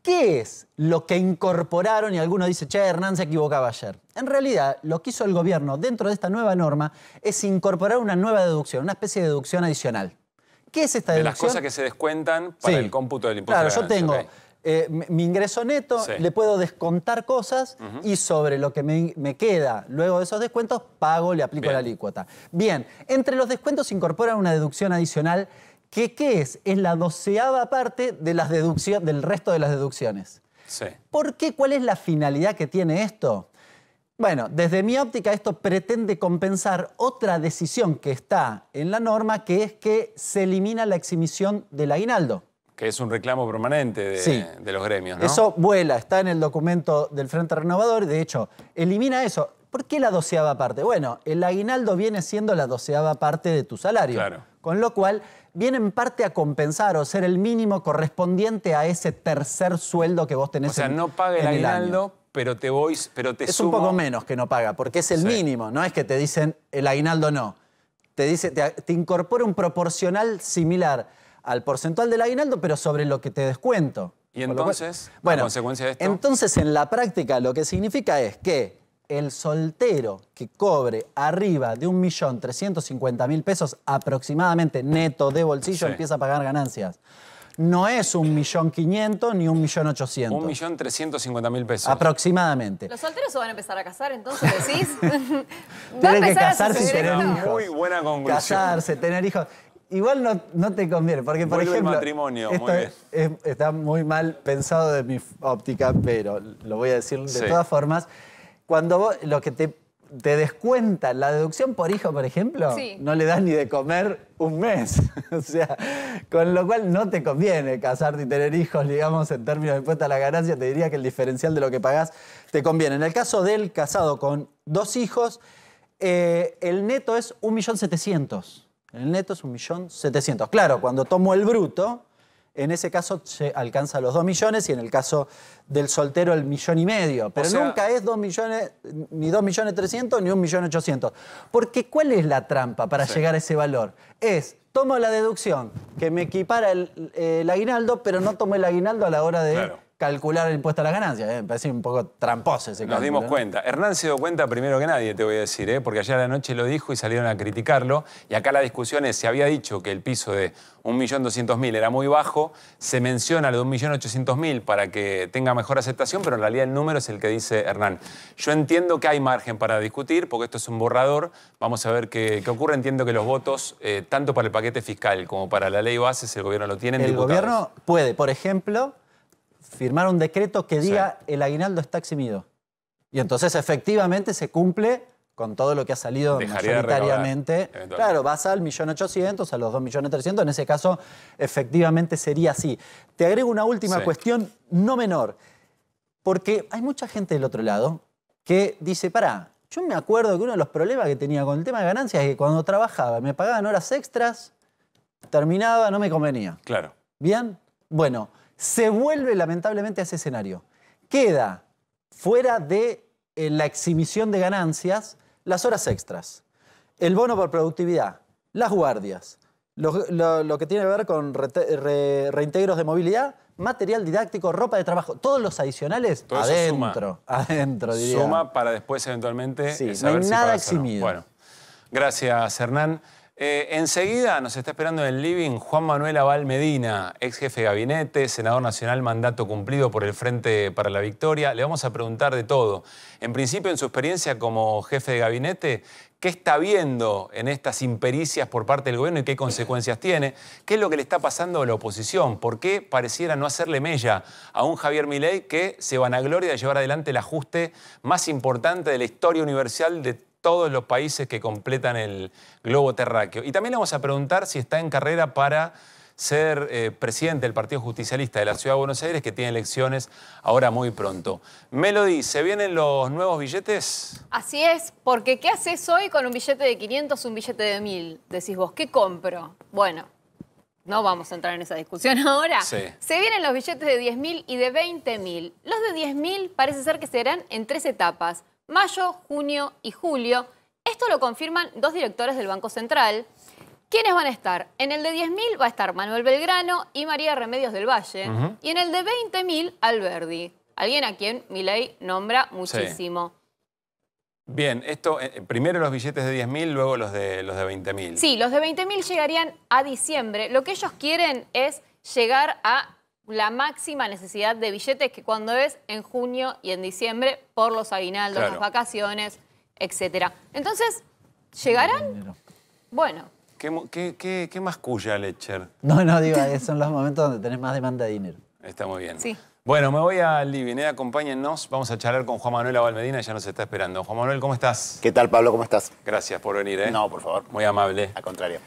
¿Qué es lo que incorporaron? Y alguno dice, che, Hernán se equivocaba ayer. En realidad, lo que hizo el gobierno dentro de esta nueva norma es incorporar una nueva deducción, una especie de deducción adicional. ¿Qué es esta deducción? De las cosas que se descuentan para el cómputo del impuesto. Claro, yo tengo. Eh, mi ingreso neto, le puedo descontar cosas y sobre lo que me, queda luego de esos descuentos, pago, le aplico la alícuota. Bien, entre los descuentos se incorpora una deducción adicional que, ¿qué es? Es la doceava parte de las del resto de las deducciones. ¿Por qué? ¿Cuál es la finalidad que tiene esto? Bueno, desde mi óptica esto pretende compensar otra decisión que está en la norma, que es que se elimina la exhibición del aguinaldo. Que es un reclamo permanente de, los gremios, ¿no? Eso vuela, está en el documento del Frente Renovador de hecho elimina eso. ¿Por qué la doceava parte? Bueno, el aguinaldo viene siendo la doceava parte de tu salario. Claro. Con lo cual viene en parte a compensar o ser el mínimo correspondiente a ese tercer sueldo que vos tenés. O sea, no paga el aguinaldo, pero te voy, pero te Es un poco menos que no paga, porque es el mínimo, no es que te dicen el aguinaldo no. Te dice, te incorpora un proporcional similar al porcentual del aguinaldo, pero sobre lo que te descuento. ¿Y entonces? bueno, consecuencia de esto? entonces en la práctica lo que significa es que el soltero que cobre arriba de 1.350.000 pesos aproximadamente neto de bolsillo empieza a pagar ganancias. No es 1.500.000 ni 1.800.000. 1.350.000 pesos. Aproximadamente. ¿Los solteros se van a empezar a casar entonces, decís? Tienen que casarse tener hijos. Muy buena conclusión. Casarse, tener hijos. Igual no, te conviene, porque por ejemplo... El matrimonio, está muy mal pensado de mi óptica, pero lo voy a decir de todas formas. Cuando lo que te, te descuenta la deducción por hijo, por ejemplo, no le das ni de comer un mes. o sea, con lo cual no te conviene casarte y tener hijos, digamos, en términos de impuesta a la ganancia, te diría que el diferencial de lo que pagás te conviene. En el caso del casado con dos hijos, eh, el neto es 1.700.000. El neto es 1.700.000. Claro, cuando tomo el bruto, en ese caso se alcanza los 2 millones y en el caso del soltero el millón y medio. Pero nunca es 2 millones, ni 2 millones ni un millón 800. Porque ¿cuál es la trampa para llegar a ese valor? Es, tomo la deducción que me equipara el, aguinaldo, pero no tomo el aguinaldo a la hora de calcular el impuesto a las ganancias. ¿eh? parece un poco tramposo ese cálculo. Nos dimos cuenta. Hernán se dio cuenta primero que nadie, te voy a decir, ¿eh? porque ayer a la noche lo dijo y salieron a criticarlo. Y acá la discusión es, se había dicho que el piso de 1.200.000 era muy bajo, se menciona lo de 1.800.000 para que tenga mejor aceptación, pero en realidad el número es el que dice Hernán. Yo entiendo que hay margen para discutir, porque esto es un borrador. Vamos a ver qué, ocurre. Entiendo que los votos, eh, tanto para el paquete fiscal como para la ley base, si el gobierno lo tiene. El gobierno puede, por ejemplo firmar un decreto que diga el aguinaldo está eximido. Y entonces efectivamente se cumple con todo lo que ha salido mayoritariamente. claro, vas al 1.800.000, a los 2.300.000, en ese caso efectivamente sería así. Te agrego una última cuestión, no menor, porque hay mucha gente del otro lado que dice, para yo me acuerdo que uno de los problemas que tenía con el tema de ganancias es que cuando trabajaba me pagaban horas extras, terminaba, no me convenía. Claro. Bien, bueno se vuelve lamentablemente a ese escenario. Queda fuera de eh, la exhibición de ganancias las horas extras, el bono por productividad, las guardias, lo, que tiene que ver con reintegros de movilidad, material didáctico, ropa de trabajo, todos los adicionales adentro, adentro Suma para después eventualmente eh, no hay nada eximido. Bueno, gracias Hernán. Eh, enseguida nos está esperando en el living Juan Manuel Abal Medina, ex jefe de gabinete, senador nacional, mandato cumplido por el Frente para la Victoria. Le vamos a preguntar de todo. En principio, en su experiencia como jefe de gabinete, ¿qué está viendo en estas impericias por parte del gobierno y qué consecuencias tiene? ¿Qué es lo que le está pasando a la oposición? ¿Por qué pareciera no hacerle mella a un Javier Milei que se vanagloria de llevar adelante el ajuste más importante de la historia universal de todos los países que completan el globo terráqueo. Y también le vamos a preguntar si está en carrera para ser eh, presidente del Partido Justicialista de la Ciudad de Buenos Aires, que tiene elecciones ahora muy pronto. Melody, ¿se vienen los nuevos billetes? Así es, porque ¿qué haces hoy con un billete de 500, un billete de 1000? Decís vos, ¿qué compro? Bueno, no vamos a entrar en esa discusión ahora. Se vienen los billetes de 10.000 y de 20.000. Los de 10.000 parece ser que serán en tres etapas mayo, junio y julio. Esto lo confirman dos directores del Banco Central. ¿Quiénes van a estar? En el de 10.000 va a estar Manuel Belgrano y María Remedios del Valle. Y en el de 20.000, Alberdi. Alguien a quien Milei nombra muchísimo. Bien, esto eh, primero los billetes de 10.000, luego los de, los de 20.000. Sí, los de 20.000 llegarían a diciembre. Lo que ellos quieren es llegar a la máxima necesidad de billetes que cuando es en junio y en diciembre por los aguinaldos, las vacaciones, etc. Entonces, ¿llegarán? Bueno. ¿Qué, qué, más cuya, Lecher? No, no, digo, eh, son los momentos donde tenés más demanda de dinero. Está muy bien. Sí. Bueno, me voy a living, ¿eh? acompáñennos. Vamos a charlar con Juan Manuel Abalmedina, ya nos está esperando. Juan Manuel, ¿cómo estás? ¿Qué tal, Pablo? ¿Cómo estás? Gracias por venir. ¿eh? No, por favor. Muy amable. Al contrario.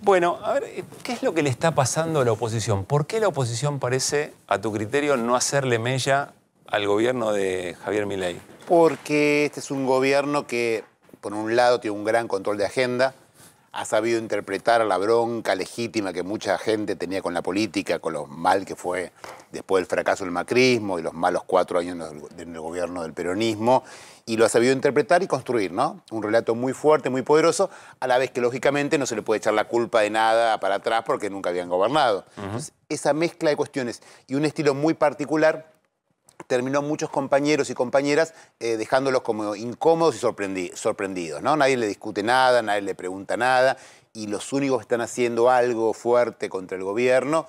Bueno, a ver, eh, ¿qué es lo que le está pasando a la oposición? ¿Por qué la oposición parece, a tu criterio, no hacerle mella al gobierno de Javier Milei? Porque este es un gobierno que, por un lado, tiene un gran control de agenda, ha sabido interpretar la bronca legítima que mucha gente tenía con la política, con lo mal que fue después del fracaso del macrismo y los malos cuatro años del gobierno del peronismo, y lo ha sabido interpretar y construir, ¿no? Un relato muy fuerte, muy poderoso, a la vez que lógicamente no se le puede echar la culpa de nada para atrás porque nunca habían gobernado. Entonces, esa mezcla de cuestiones y un estilo muy particular terminó muchos compañeros y compañeras eh, dejándolos como incómodos y sorprendidos, ¿no? Nadie le discute nada, nadie le pregunta nada y los únicos que están haciendo algo fuerte contra el gobierno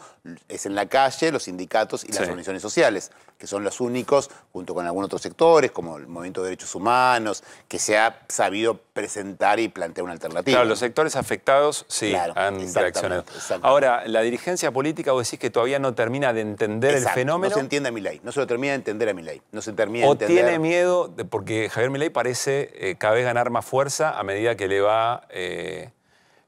es en la calle, los sindicatos y las organizaciones sociales, que son los únicos, junto con algunos otros sectores, como el Movimiento de Derechos Humanos, que se ha sabido presentar y plantear una alternativa. Claro, los sectores afectados sí han exactamente, Ahora, la dirigencia política, vos decís que todavía no termina de entender el fenómeno. No se entiende a ley, no se lo termina de entender a ley. No se termina de o tiene miedo, porque Javier Milei parece eh, cada vez ganar más fuerza a medida que le va... Eh,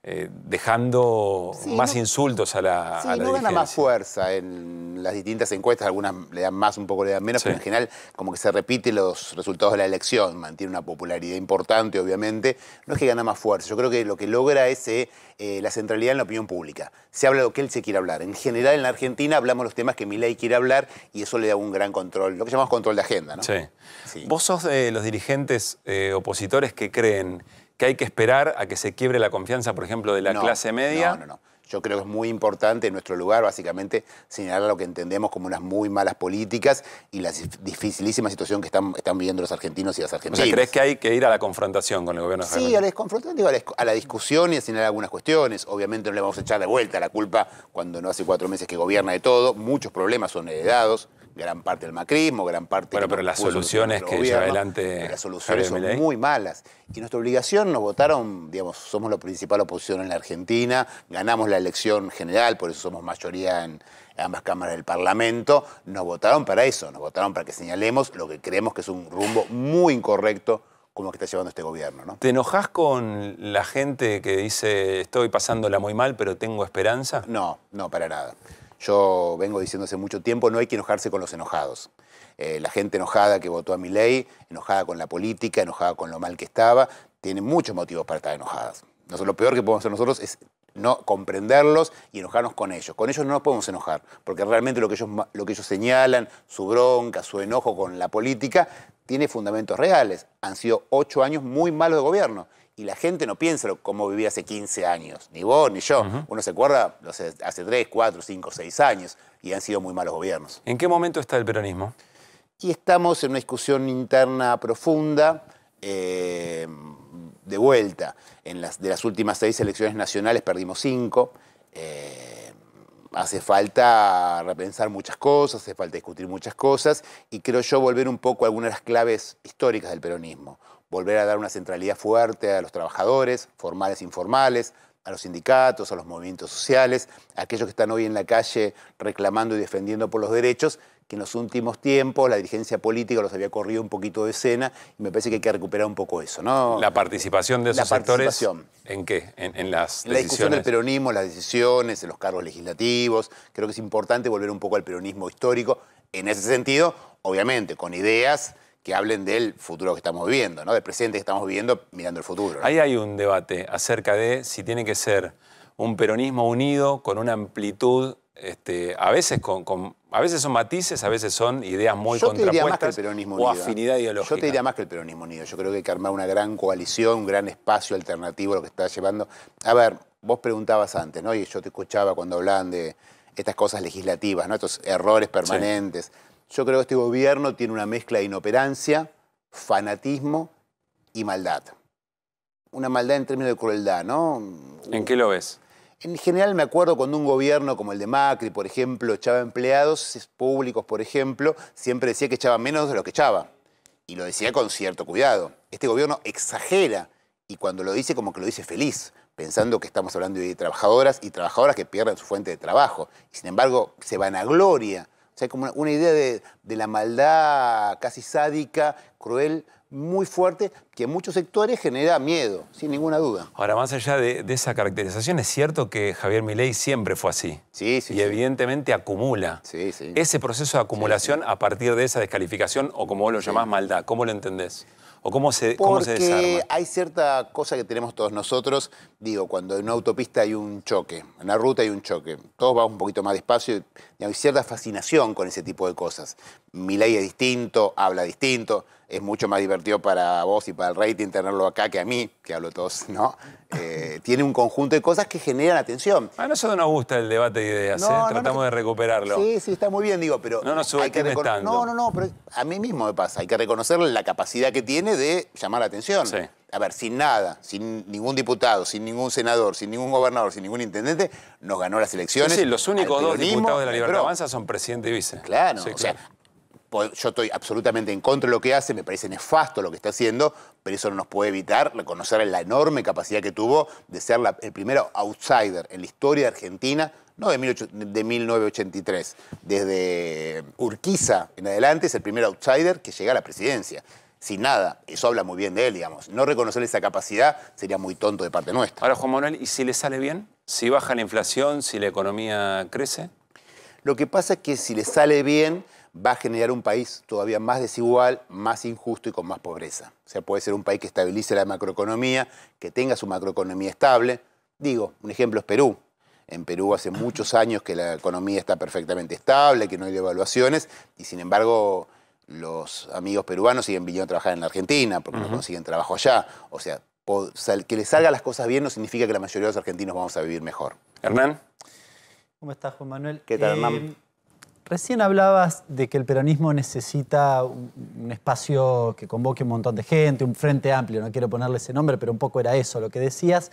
eh, dejando más insultos a la. Sí, no gana más fuerza en las distintas encuestas, algunas le dan más, un poco le dan menos, pero en general como que se repiten los resultados de la elección, mantiene una popularidad importante, obviamente. No es que gana más fuerza, yo creo que lo que logra es eh, eh, la centralidad en la opinión pública. Se habla de lo que él se quiere hablar. En general en la Argentina hablamos los temas que Milei quiere hablar y eso le da un gran control, lo que llamamos control de agenda, ¿no? Sí. Vos sos de los dirigentes opositores que creen que hay que esperar a que se quiebre la confianza, por ejemplo, de la clase media. No, no, no. Yo creo que es muy importante en nuestro lugar, básicamente, señalar lo que entendemos como unas muy malas políticas y la dificilísima situación que están, viviendo los argentinos y las argentinas. O ¿crees que hay que ir a la confrontación con el gobierno? Sí, a la, a la, a la discusión y a señalar algunas cuestiones. Obviamente no le vamos a echar de vuelta la culpa cuando no hace cuatro meses que gobierna de todo. Muchos problemas son heredados gran parte del macrismo, gran parte... Bueno, pero las soluciones que lleva adelante... Las soluciones son muy malas. Y nuestra obligación, nos votaron, digamos, somos la principal oposición en la Argentina, ganamos la elección general, por eso somos mayoría en ambas cámaras del Parlamento, nos votaron para eso, nos votaron para que señalemos lo que creemos que es un rumbo muy incorrecto como que está llevando este gobierno. ¿no? ¿Te enojas con la gente que dice estoy pasándola muy mal pero tengo esperanza? No, no, para nada. Yo vengo diciendo hace mucho tiempo, no hay que enojarse con los enojados. Eh, la gente enojada que votó a mi ley, enojada con la política, enojada con lo mal que estaba, tiene muchos motivos para estar enojadas. lo peor que podemos hacer nosotros es no comprenderlos y enojarnos con ellos. Con ellos no nos podemos enojar, porque realmente lo lo que ellos señalan, su bronca, su enojo con la política, tiene fundamentos reales. Han sido ocho años muy malos de gobierno y la gente no piensa cómo vivía hace 15 años, ni vos ni yo. Uno se acuerda hace 3, 4, 5, 6 años y han sido muy malos gobiernos. ¿En qué momento está el peronismo? Y estamos en una discusión interna profunda. Eh, de vuelta, en las, de las últimas seis elecciones nacionales perdimos cinco. Eh, hace falta repensar muchas cosas, hace falta discutir muchas cosas y creo yo volver un poco a algunas de las claves históricas del peronismo volver a dar una centralidad fuerte a los trabajadores, formales e informales, a los sindicatos, a los movimientos sociales, aquellos que están hoy en la calle reclamando y defendiendo por los derechos, que en los últimos tiempos la dirigencia política los había corrido un poquito de escena y me parece que hay que recuperar un poco eso, ¿no? La participación de esos la ¿En qué? En, las La discusión del peronismo, las decisiones, en los cargos legislativos. Creo que es importante volver un poco al peronismo histórico. En ese sentido, obviamente, con ideas que hablen del futuro que estamos viviendo, ¿no? del presente que estamos viviendo mirando el futuro. Ahí hay un debate acerca de si tiene que ser un peronismo unido con una amplitud, este, a, veces con, a veces son matices, a veces son ideas muy contrapuestas o ¿eh? afinidad ideológica. Yo te diría más que el peronismo unido. Yo creo que hay que armar una gran coalición, un gran espacio alternativo, lo que está llevando. A ver, vos preguntabas antes, ¿no? Y yo te escuchaba cuando hablaban de estas cosas legislativas, ¿no? Estos errores permanentes. Yo creo que este gobierno tiene una mezcla de inoperancia, fanatismo y maldad. Una maldad en términos de crueldad, ¿no? ¿En qué lo ves? En general me acuerdo cuando un gobierno como el de Macri, por ejemplo, echaba empleados públicos, por ejemplo, siempre decía que echaba menos de lo que echaba. Y lo decía con cierto cuidado. Este gobierno exagera y cuando lo dice como que lo dice feliz, pensando que estamos hablando de trabajadoras y trabajadoras que pierden su fuente de trabajo. Y sin embargo, se van a gloria sea, como una, idea de, la maldad casi sádica, cruel, muy fuerte, que en muchos sectores genera miedo, sin ninguna duda. Ahora, más allá de, esa caracterización, es cierto que Javier Milei siempre fue así. Sí, Y evidentemente acumula. Ese proceso de acumulación a partir de esa descalificación, o como vos lo llamás, maldad, ¿cómo lo entendés? ¿O cómo se, Porque hay cierta cosa que tenemos todos nosotros. Digo, cuando en una autopista hay un choque, en la ruta hay un choque, todos vamos un poquito más despacio y hay cierta fascinación con ese tipo de cosas. Mi ley es distinto, habla distinto es mucho más divertido para vos y para el rating tenerlo acá que a mí, que hablo todos, ¿no? Eh, tiene un conjunto de cosas que generan atención. A nosotros nos gusta el debate de ideas, ¿eh? tratamos de recuperarlo. Sí, sí, está muy bien, digo, pero... No hay que tanto. No, no, no, pero a mí mismo me pasa, hay que reconocer la capacidad que tiene de llamar la atención. A ver, sin nada, sin ningún diputado, sin ningún senador, sin ningún gobernador, sin ningún intendente, nos ganó las elecciones. Sí, los únicos dos diputados de la Libertad Avanza son presidente y vice. Claro, claro. o sea, yo estoy absolutamente en contra de lo que hace, me parece nefasto lo que está haciendo, pero eso no nos puede evitar reconocer la enorme capacidad que tuvo de ser el primero outsider en la historia de Argentina, no de, de 1983, desde Urquiza en adelante es el primer outsider que llega a la presidencia sin nada. Eso habla muy bien de él, digamos. No reconocer esa capacidad sería muy tonto de parte nuestra. Ahora, Juan Manuel, ¿y si le sale bien? ¿Si baja la inflación? ¿Si la economía crece? Lo que pasa es que si le sale bien, va a generar un país todavía más desigual, más injusto y con más pobreza. O sea, puede ser un país que estabilice la macroeconomía, que tenga su macroeconomía estable. Digo, un ejemplo es Perú. En Perú hace muchos años que la economía está perfectamente estable, que no hay devaluaciones, y sin embargo los amigos peruanos siguen viniendo a trabajar en la Argentina porque no consiguen trabajo allá. O sea, que les salgan las cosas bien no significa que la mayoría de los argentinos vamos a vivir mejor. Hernán. ¿Cómo estás, Juan Manuel? ¿Qué tal, eh, Recién hablabas de que el peronismo necesita un espacio que convoque un montón de gente, un frente amplio, no quiero ponerle ese nombre, pero un poco era eso lo que decías.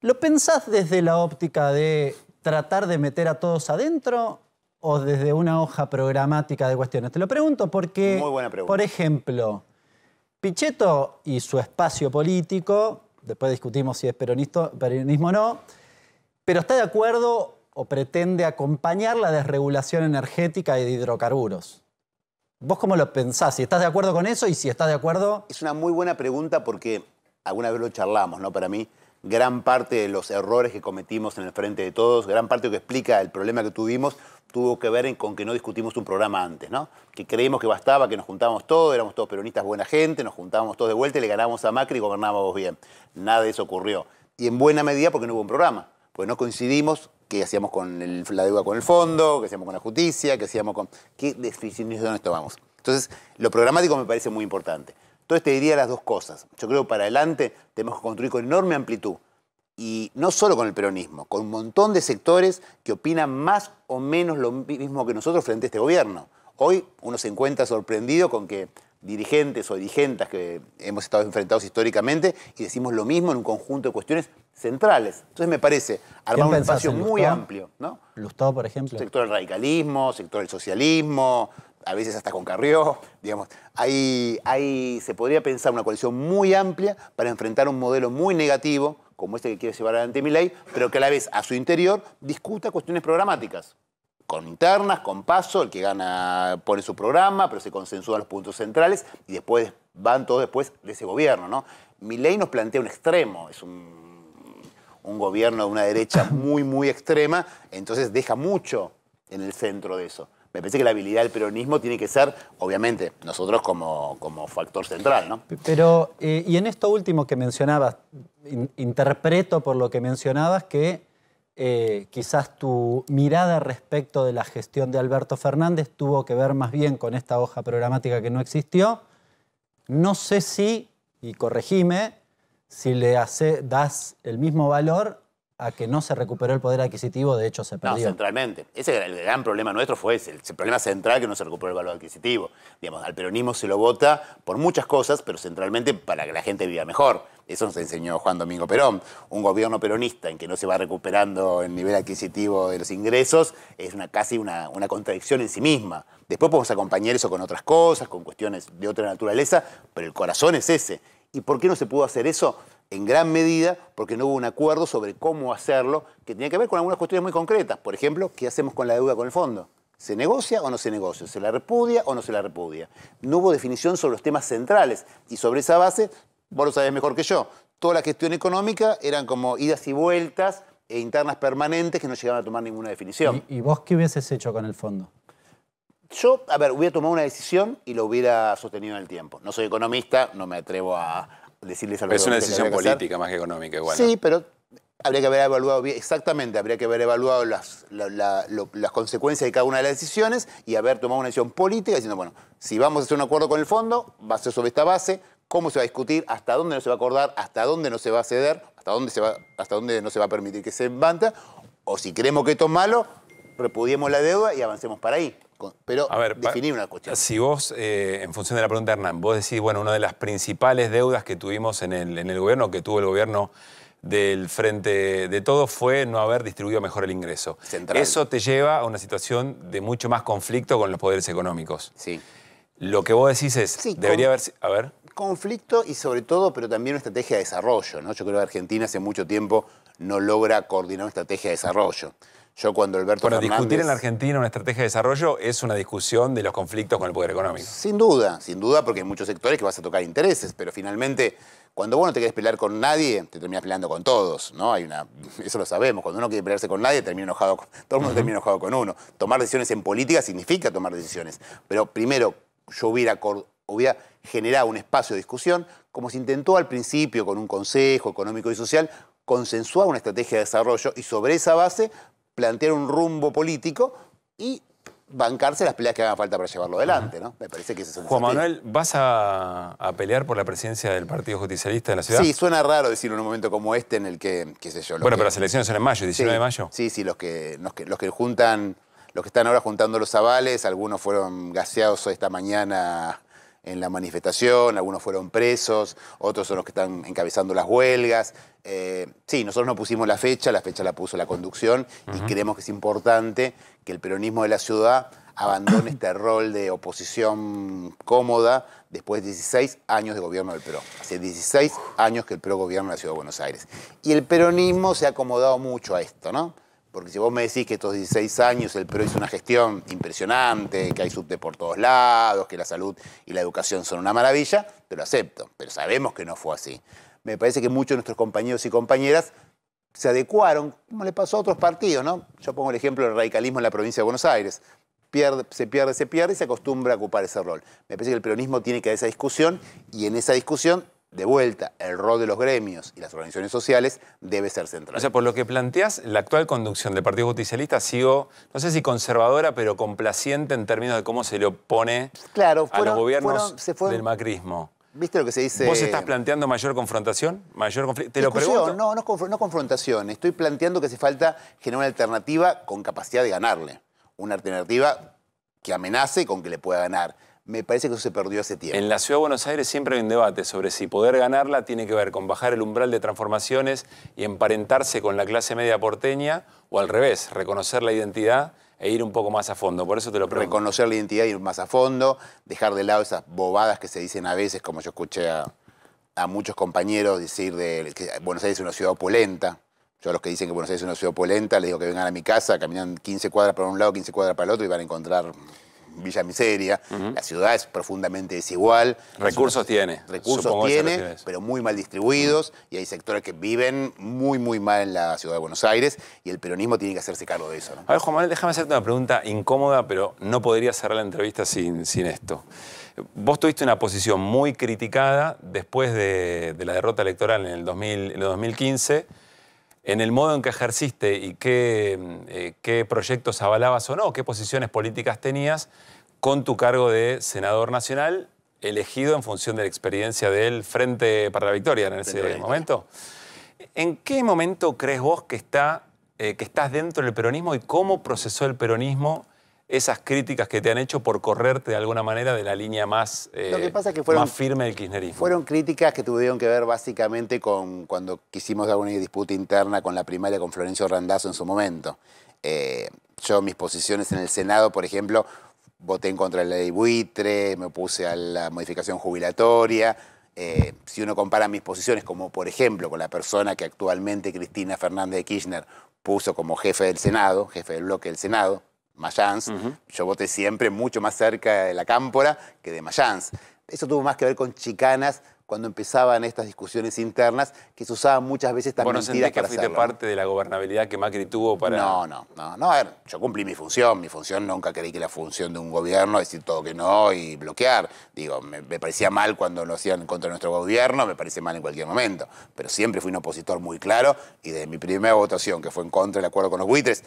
¿Lo pensás desde la óptica de tratar de meter a todos adentro o desde una hoja programática de cuestiones? Te lo pregunto porque, por ejemplo, Pichetto y su espacio político, después discutimos si es peronismo o no, pero está de acuerdo o pretende acompañar la desregulación energética y de hidrocarburos. ¿Vos cómo lo pensás? ¿Si estás de acuerdo con eso y si estás de acuerdo? Es una muy buena pregunta porque alguna vez lo charlamos, ¿no? Para mí, gran parte de los errores que cometimos en el frente de todos, gran parte lo que explica el problema que tuvimos, tuvo que ver con que no discutimos un programa antes, ¿no? Que creímos que bastaba, que nos juntábamos todos, éramos todos peronistas buena gente, nos juntábamos todos de vuelta y le ganábamos a Macri y gobernábamos bien. Nada de eso ocurrió. Y en buena medida porque no hubo un programa pues no coincidimos que hacíamos con la deuda con el fondo, que hacíamos con la justicia, que hacíamos con... ¿Qué definiciones tomamos? Entonces, lo programático me parece muy importante. Entonces te diría las dos cosas. Yo creo que para adelante tenemos que construir con enorme amplitud. Y no solo con el peronismo, con un montón de sectores que opinan más o menos lo mismo que nosotros frente a este gobierno. Hoy uno se encuentra sorprendido con que dirigentes o dirigentas que hemos estado enfrentados históricamente y decimos lo mismo en un conjunto de cuestiones centrales. Entonces me parece armar un espacio muy amplio. ¿no? por ejemplo. Sector del radicalismo, sector del socialismo, a veces hasta con Carrió, digamos. Ahí, se podría pensar una coalición muy amplia para enfrentar un modelo muy negativo, como este que quiere llevar adelante Milei, pero que a la vez a su interior discuta cuestiones programáticas. Con internas, con paso, el que gana pone su programa, pero se consensúan los puntos centrales y después van todos después de ese gobierno. ¿no? Milei nos plantea un extremo, es un un gobierno de una derecha muy, muy extrema, entonces deja mucho en el centro de eso. Me parece que la habilidad del peronismo tiene que ser, obviamente, nosotros como, como factor central, ¿no? Pero, eh, y en esto último que mencionabas, interpreto por lo que mencionabas que eh, quizás tu mirada respecto de la gestión de Alberto Fernández tuvo que ver más bien con esta hoja programática que no existió. No sé si, y corregime, si le hace, das el mismo valor a que no se recuperó el poder adquisitivo, de hecho se perdió. No, centralmente. Ese el gran problema nuestro fue ese, el problema central que no se recuperó el valor adquisitivo. Digamos, al peronismo se lo vota por muchas cosas, pero centralmente para que la gente viva mejor. Eso nos enseñó Juan Domingo Perón. Un gobierno peronista en que no se va recuperando el nivel adquisitivo de los ingresos es una, casi una contradicción en sí misma. Después podemos acompañar eso con otras cosas, con cuestiones de otra naturaleza, pero el corazón es ese ¿Y por qué no se pudo hacer eso? En gran medida porque no hubo un acuerdo sobre cómo hacerlo, que tenía que ver con algunas cuestiones muy concretas. Por ejemplo, ¿qué hacemos con la deuda con el fondo? ¿Se negocia o no se negocia? ¿Se la repudia o no se la repudia? No hubo definición sobre los temas centrales y sobre esa base, vos lo sabés mejor que yo, toda la gestión económica eran como idas y vueltas e internas permanentes que no llegaban a tomar ninguna definición. ¿Y, y vos qué hubieses hecho con el fondo? Yo, a ver, hubiera tomado una decisión y lo hubiera sostenido en el tiempo. No soy economista, no me atrevo a decirles algo. Es una decisión política más que económica, igual. Sí, pero habría que haber evaluado bien, exactamente, habría que haber evaluado las, consecuencias de cada una de las decisiones y haber tomado una decisión política diciendo, bueno, si vamos a hacer un acuerdo con el fondo, va a ser sobre esta base, cómo se va a discutir, hasta dónde no se va a acordar, hasta dónde no se va a ceder, hasta dónde, se va, hasta dónde no se va a permitir que se levanta, o si creemos que esto es malo, repudiemos la deuda y avancemos para ahí pero definir una cuestión. Si vos, eh, en función de la pregunta de Hernán, vos decís, bueno, una de las principales deudas que tuvimos en el, gobierno, que tuvo el gobierno del frente de todo fue no haber distribuido mejor el ingreso. Eso te lleva a una situación de mucho más conflicto con los poderes económicos. Sí. Lo que vos decís es, debería haber... A ver. Conflicto y sobre todo, pero también una estrategia de desarrollo. ¿no? Yo creo que Argentina hace mucho tiempo no logra coordinar una estrategia de desarrollo. Yo cuando Alberto bueno, discutir en la Argentina una estrategia de desarrollo es una discusión de los conflictos con el poder económico. Sin duda, sin duda, porque hay muchos sectores que vas a tocar intereses, pero finalmente, cuando vos no te querés pelear con nadie, te terminas peleando con todos, ¿no? Hay una... Eso lo sabemos. Cuando uno quiere pelearse con nadie, termina enojado con... todo el mundo termina enojado con uno. Tomar decisiones en política significa tomar decisiones. Pero primero, yo hubiera, hubiera generado un espacio de discusión, como se intentó al principio con un consejo económico y social, consensuar una estrategia de desarrollo y sobre esa base plantear un rumbo político y bancarse las peleas que hagan falta para llevarlo adelante, ¿no? Me parece que ese es un Juan Manuel, ¿vas a, pelear por la presidencia del Partido Justicialista de la ciudad? Sí, suena raro decirlo en un momento como este en el que, qué sé yo... Bueno, pero las elecciones son en mayo, 19 de mayo. Sí, sí, los que, los que, los que juntan... Los que están ahora juntando los avales, algunos fueron gaseados esta mañana en la manifestación, algunos fueron presos, otros son los que están encabezando las huelgas. Eh, sí, nosotros no pusimos la fecha, la fecha la puso la conducción y creemos que es importante que el peronismo de la ciudad abandone este rol de oposición cómoda después de 16 años de gobierno del PRO. Hace 16 años que el PRO gobierna la ciudad de Buenos Aires. Y el peronismo se ha acomodado mucho a esto, ¿no? Porque si vos me decís que estos 16 años el Perú hizo una gestión impresionante, que hay subte por todos lados, que la salud y la educación son una maravilla, te lo acepto, pero sabemos que no fue así. Me parece que muchos de nuestros compañeros y compañeras se adecuaron, como le pasó a otros partidos, ¿no? Yo pongo el ejemplo del radicalismo en la provincia de Buenos Aires. Pierde, se pierde, se pierde y se acostumbra a ocupar ese rol. Me parece que el peronismo tiene que dar esa discusión y en esa discusión de vuelta, el rol de los gremios y las organizaciones sociales debe ser central. O sea, por lo que planteas, la actual conducción del Partido Justicialista ha sido, no sé si conservadora, pero complaciente en términos de cómo se le opone claro, fueron, a los gobiernos se del macrismo. ¿Viste lo que se dice? ¿Vos estás planteando mayor confrontación? ¿Mayor conflicto? ¿Te lo No, no, confrontación. Estoy planteando que hace falta generar una alternativa con capacidad de ganarle. Una alternativa que amenace con que le pueda ganar me parece que eso se perdió hace tiempo. En la Ciudad de Buenos Aires siempre hay un debate sobre si poder ganarla tiene que ver con bajar el umbral de transformaciones y emparentarse con la clase media porteña o al revés, reconocer la identidad e ir un poco más a fondo. Por eso te lo pregunto. Reconocer la identidad, e ir más a fondo, dejar de lado esas bobadas que se dicen a veces, como yo escuché a, muchos compañeros decir de, que Buenos Aires es una ciudad opulenta. Yo a los que dicen que Buenos Aires es una ciudad opulenta les digo que vengan a mi casa, caminan 15 cuadras para un lado, 15 cuadras para el otro y van a encontrar Villa Miseria. La ciudad es profundamente desigual. Recursos tiene. Recursos tiene, pero muy mal distribuidos. Y hay sectores que viven muy, muy mal en la ciudad de Buenos Aires. Y el peronismo tiene que hacerse cargo de eso. A ver, Juan Manuel, déjame hacerte una pregunta incómoda, pero no podría cerrar la entrevista sin, sin esto. Vos tuviste una posición muy criticada después de, la derrota electoral en el, 2000, en el 2015 en el modo en que ejerciste y mm, eh, qué, proyectos avalabas o no, qué posiciones políticas tenías con tu cargo de senador nacional, elegido en función de la experiencia del Frente para la Victoria en ese momento. ¿En qué momento crees vos que, está, eh, que estás dentro del peronismo y cómo procesó el peronismo esas críticas que te han hecho por correrte de alguna manera de la línea eh, más, firme del kirchnerismo. Fueron críticas que tuvieron que ver básicamente con cuando quisimos dar una disputa interna con la primaria con Florencio Randazzo en su momento. Eh, yo mis posiciones en el Senado, por ejemplo, voté en contra de la ley buitre, me opuse a la modificación jubilatoria. Eh, si uno compara mis posiciones, como por ejemplo con la persona que actualmente Cristina Fernández de Kirchner puso como jefe del Senado, jefe del bloque del Senado, Mayans. Yo voté siempre mucho más cerca de la Cámpora que de Mayans. Eso tuvo más que ver con chicanas cuando empezaban estas discusiones internas que se usaban muchas veces también. ¿Vos no que fuiste parte de la gobernabilidad que Macri tuvo para.? No, no, no, no. A ver, yo cumplí mi función. Mi función nunca creí que la función de un gobierno es decir todo que no y bloquear. Digo, me, me parecía mal cuando lo hacían contra nuestro gobierno, me parece mal en cualquier momento. Pero siempre fui un opositor muy claro y desde mi primera votación, que fue en contra del acuerdo con los buitres,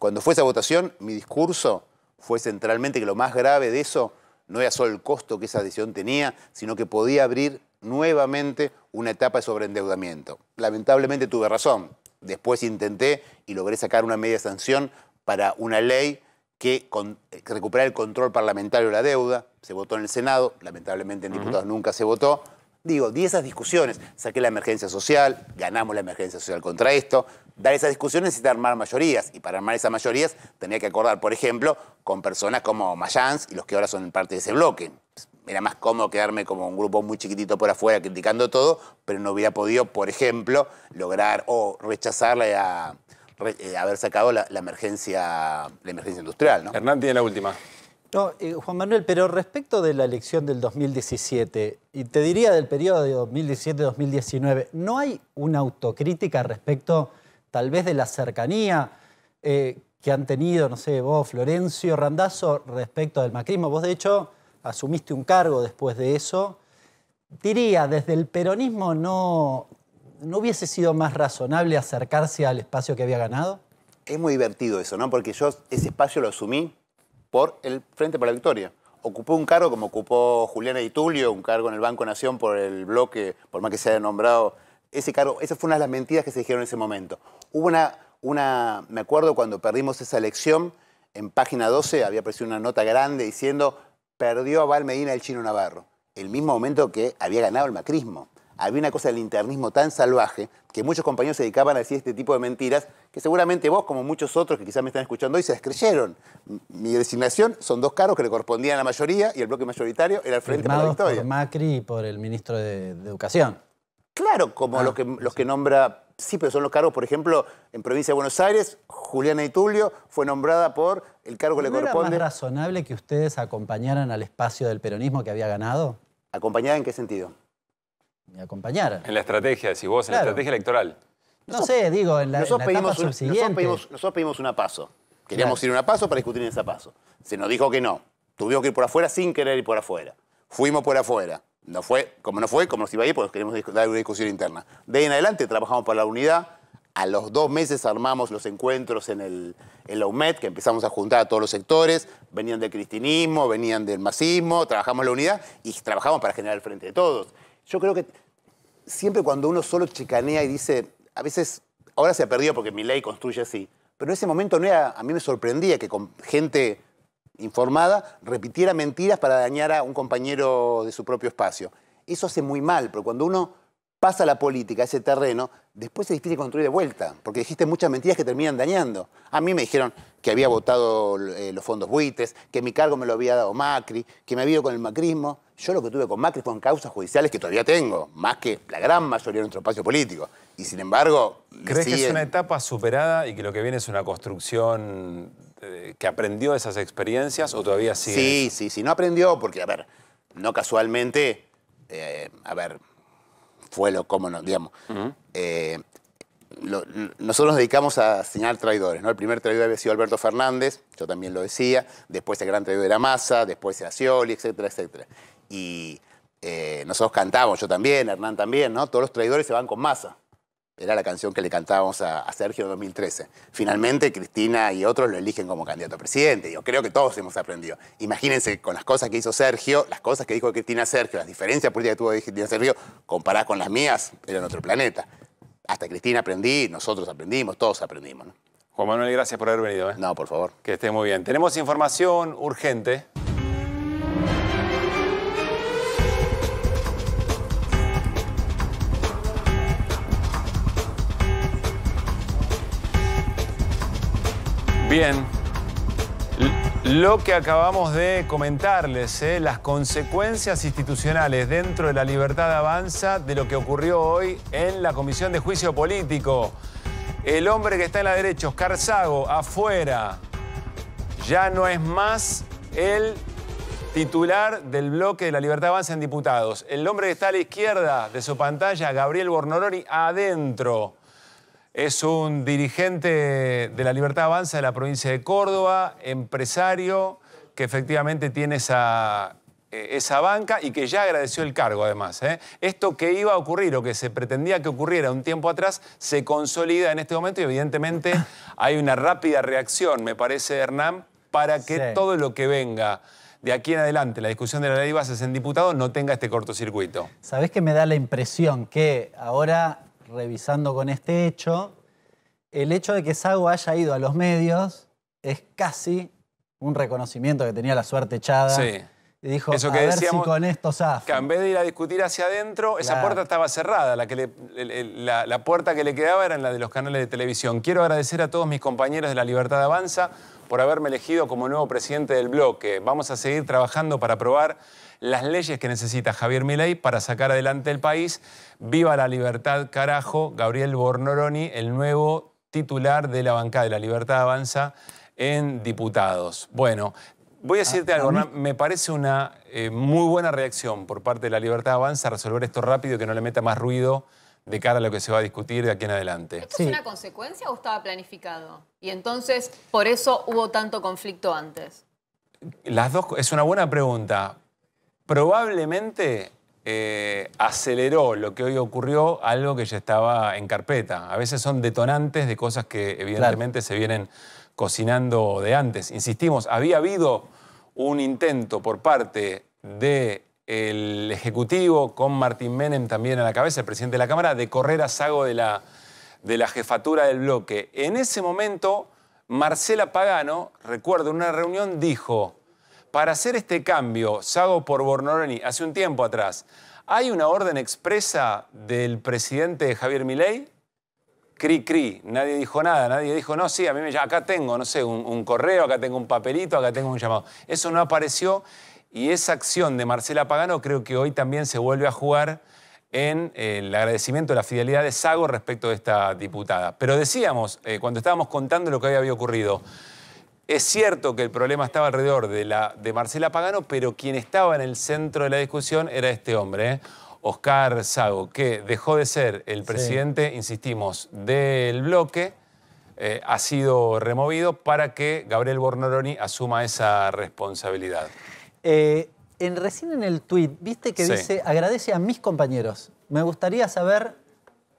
cuando fue esa votación, mi discurso fue centralmente que lo más grave de eso no era solo el costo que esa decisión tenía, sino que podía abrir nuevamente una etapa de sobreendeudamiento. Lamentablemente tuve razón. Después intenté y logré sacar una media sanción para una ley que eh, recuperara el control parlamentario de la deuda. Se votó en el Senado, lamentablemente en diputados nunca se votó, Digo, di esas discusiones. Saqué la emergencia social, ganamos la emergencia social contra esto. Dar esas discusiones necesita armar mayorías. Y para armar esas mayorías tenía que acordar, por ejemplo, con personas como Mayans y los que ahora son parte de ese bloque. Era más cómodo quedarme como un grupo muy chiquitito por afuera criticando todo, pero no hubiera podido, por ejemplo, lograr o rechazarla a, eh, haber sacado la, emergencia, la emergencia industrial. ¿no? Hernán tiene la última. No, eh, Juan Manuel, pero respecto de la elección del 2017, y te diría del periodo de 2017-2019, ¿no hay una autocrítica respecto tal vez de la cercanía eh, que han tenido, no sé, vos, Florencio Randazzo, respecto del macrismo? Vos, de hecho, asumiste un cargo después de eso. Diría, desde el peronismo no, no hubiese sido más razonable acercarse al espacio que había ganado. Es muy divertido eso, ¿no? Porque yo ese espacio lo asumí por el Frente para la Victoria. Ocupó un cargo como ocupó Juliana Itulio, un cargo en el Banco Nación por el bloque, por más que se haya nombrado ese cargo. Esas fue una de las mentiras que se dijeron en ese momento. Hubo una, una me acuerdo cuando perdimos esa elección, en página 12 había aparecido una nota grande diciendo perdió a Val Medina el chino Navarro, el mismo momento que había ganado el macrismo había una cosa del internismo tan salvaje que muchos compañeros se dedicaban a decir este tipo de mentiras que seguramente vos, como muchos otros que quizás me están escuchando hoy, se descreyeron. Mi designación son dos cargos que le correspondían a la mayoría y el bloque mayoritario era el Frente para la Victoria. por Macri y por el ministro de, Educación. Claro, como ah, los, que, los que nombra Sí, pero son los cargos, por ejemplo, en provincia de Buenos Aires, Juliana Itulio fue nombrada por el cargo que le corresponde. ¿Era más razonable que ustedes acompañaran al espacio del peronismo que había ganado? ¿Acompañada en qué sentido? me En la estrategia, si vos, en la estrategia electoral. no sé, digo, en la, nosotros en la pedimos etapa subsiguiente. Nosotros pedimos, una paso. Queríamos ir una paso para discutir en esa paso. Se nos dijo que no. Tuvimos que ir por afuera sin querer ir por afuera. Fuimos por afuera. No fue, como no fue, como nos iba a ir, porque queremos dar una discusión interna. De ahí en adelante trabajamos para la unidad. A los dos meses armamos los encuentros en, el, en la UMED, que empezamos a juntar a todos los sectores. Venían del cristinismo, venían del masismo, trabajamos la unidad y trabajamos para generar el frente de todos. Yo creo que siempre cuando uno solo chicanea y dice, a veces, ahora se ha perdido porque mi ley construye así, pero en ese momento no era, a mí me sorprendía que con gente informada repitiera mentiras para dañar a un compañero de su propio espacio. Eso hace muy mal, pero cuando uno pasa la política, ese terreno, después es difícil construir de vuelta, porque dijiste muchas mentiras que terminan dañando. A mí me dijeron que había votado eh, los fondos buitres, que mi cargo me lo había dado Macri, que me había ido con el macrismo. Yo lo que tuve con Macri fue en causas judiciales que todavía tengo, más que la gran mayoría de nuestro espacio político. Y sin embargo... ¿Crees que es una etapa superada y que lo que viene es una construcción eh, que aprendió de esas experiencias o todavía sigue? Sí, sí, sí, no aprendió porque, a ver, no casualmente, eh, a ver, fue lo cómo no, digamos. Eh, nosotros nos dedicamos a señalar traidores. ¿no? El primer traidor había sido Alberto Fernández, yo también lo decía, después el gran traidor era Massa, después era Scioli, etcétera, etcétera. Y eh, nosotros cantábamos, yo también, Hernán también, ¿no? Todos los traidores se van con Massa. Era la canción que le cantábamos a, Sergio en 2013. Finalmente, Cristina y otros lo eligen como candidato a presidente. Yo creo que todos hemos aprendido. Imagínense con las cosas que hizo Sergio, las cosas que dijo Cristina Sergio, las diferencias políticas que tuvo Cristina Sergio, comparadas con las mías, era otro planeta. Hasta Cristina aprendí, nosotros aprendimos, todos aprendimos. Juan Manuel, gracias por haber venido. ¿eh? No, por favor. Que esté muy bien. Tenemos información urgente. Bien. Lo que acabamos de comentarles, ¿eh? las consecuencias institucionales dentro de la libertad de avanza de lo que ocurrió hoy en la Comisión de Juicio Político. El hombre que está en la derecha, Oscar Sago, afuera, ya no es más el titular del bloque de la libertad avanza en diputados. El hombre que está a la izquierda de su pantalla, Gabriel Bornoloni, adentro. Es un dirigente de la Libertad Avanza de la provincia de Córdoba, empresario que efectivamente tiene esa, eh, esa banca y que ya agradeció el cargo además. ¿eh? Esto que iba a ocurrir o que se pretendía que ocurriera un tiempo atrás se consolida en este momento y evidentemente hay una rápida reacción, me parece, Hernán, para que todo lo que venga de aquí en adelante, la discusión de la ley bases en diputados no tenga este cortocircuito. ¿Sabés que me da la impresión que ahora revisando con este hecho, el hecho de que Sago haya ido a los medios es casi un reconocimiento que tenía la suerte echada. Sí. dijo, Eso que decíamos, si con esto Que en vez de ir a discutir hacia adentro, esa puerta estaba cerrada. La, que la, puerta que le quedaba era en la de los canales de televisión. Quiero agradecer a todos mis compañeros de La Libertad Avanza por haberme elegido como nuevo presidente del bloque. Vamos a seguir trabajando para probar las leyes que necesita Javier Milei para sacar adelante el país. Viva la libertad, carajo. Gabriel Bornoroni, el nuevo titular de la bancada de la Libertad Avanza en diputados. Bueno, voy a decirte ah, algo, me parece una eh, muy buena reacción por parte de la Libertad Avanza resolver esto rápido y que no le meta más ruido de cara a lo que se va a discutir de aquí en adelante. ¿Esto es una consecuencia o estaba planificado? Y entonces, por eso hubo tanto conflicto antes. Las dos, es una buena pregunta probablemente eh, aceleró lo que hoy ocurrió algo que ya estaba en carpeta. A veces son detonantes de cosas que evidentemente se vienen cocinando de antes. Insistimos, había habido un intento por parte del Ejecutivo, con Martín Menem también a la cabeza, el presidente de la Cámara, de correr a Sago de la, de la jefatura del bloque. En ese momento, Marcela Pagano, recuerdo, en una reunión dijo, para hacer este cambio, Sago por Bornoroni, hace un tiempo atrás, ¿hay una orden expresa del presidente Javier Milei? Cri, cri, nadie dijo nada, nadie dijo, no, sí, a mí me llama, acá tengo, no sé, un, correo, acá tengo un papelito, acá tengo un llamado. Eso no apareció y esa acción de Marcela Pagano creo que hoy también se vuelve a jugar en eh, el agradecimiento la fidelidad de Sago respecto de esta diputada. Pero decíamos, eh, cuando estábamos contando lo que había ocurrido, es cierto que el problema estaba alrededor de, la, de Marcela Pagano, pero quien estaba en el centro de la discusión era este hombre, ¿eh? Oscar Sago, que dejó de ser el presidente, insistimos, del bloque, eh, ha sido removido para que Gabriel Bornoroni asuma esa responsabilidad. Eh, en, recién en el tuit, viste que dice, agradece a mis compañeros. Me gustaría saber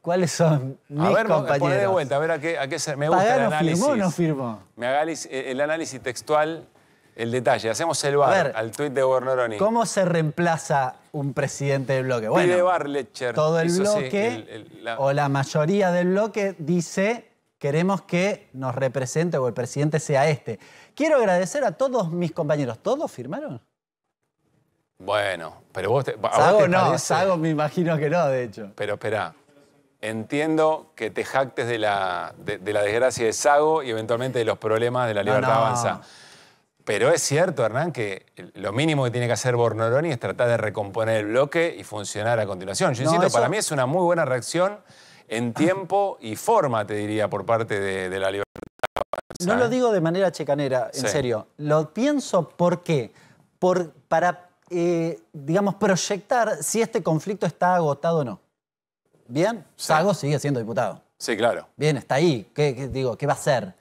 ¿Cuáles son mis a ver, compañeros? Poné de vuelta, a ver a qué, a qué se... Me gusta el análisis. firmó o no firmó? Me haga eh, el análisis textual, el detalle. Hacemos el bar al tuit de Bornoroni. ¿Cómo se reemplaza un presidente del bloque? Bueno, Todo el bloque, o la mayoría del bloque, dice queremos que nos represente o el presidente sea este. Quiero agradecer a todos mis compañeros. ¿Todos firmaron? Bueno, pero vos te. Sago no, Sago me imagino que no, de hecho. Pero espera, Entiendo que te jactes de la, de, la desgracia de Sago y eventualmente de los problemas de la libertad avanza. Pero es cierto, Hernán, que lo mínimo que tiene que hacer Bornoroni es tratar de recomponer el bloque y funcionar a continuación. Yo insisto, para mí es una muy buena reacción en tiempo y forma, te diría, por parte de, la libertad. Avanza. No lo ¿eh? digo de manera checanera, en serio. Lo pienso porque, por, para, eh, digamos, proyectar si este conflicto está agotado o no. Bien. Sago sigue siendo diputado. Sí, claro. Bien, está ahí. ¿Qué, digo, ¿qué va a hacer?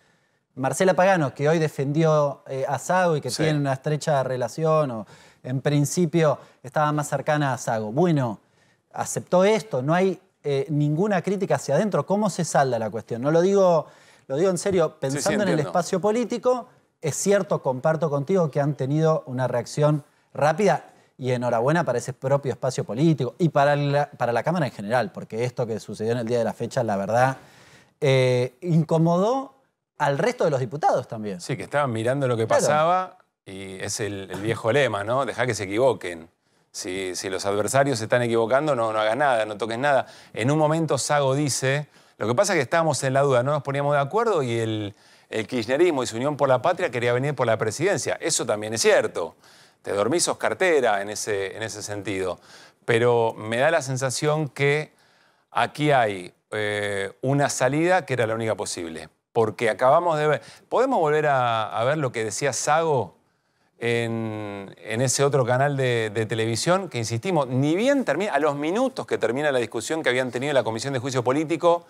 Marcela Pagano, que hoy defendió eh, a Sago y que tiene una estrecha relación, o en principio estaba más cercana a Sago. Bueno, aceptó esto, no hay eh, ninguna crítica hacia adentro. ¿Cómo se salda la cuestión? No lo digo, lo digo en serio, pensando en el espacio político, es cierto, comparto contigo que han tenido una reacción rápida y enhorabuena para ese propio espacio político y para la, para la Cámara en general, porque esto que sucedió en el día de la fecha, la verdad, eh, incomodó al resto de los diputados también. Sí, que estaban mirando lo que pasaba y es el, viejo lema, ¿no? Deja que se equivoquen. Si, los adversarios se están equivocando, no, no hagas nada, no toques nada. En un momento Sago dice, lo que pasa es que estábamos en la duda, no nos poníamos de acuerdo y el kirchnerismo y su Unión por la Patria quería venir por la presidencia. Eso también es cierto te dormís sos cartera en ese, en ese sentido. Pero me da la sensación que aquí hay eh, una salida que era la única posible. Porque acabamos de ver. ¿Podemos volver a, ver lo que decía Sago en, ese otro canal de, televisión? Que insistimos, ni bien termina, a los minutos que termina la discusión que habían tenido en la Comisión de Juicio Político,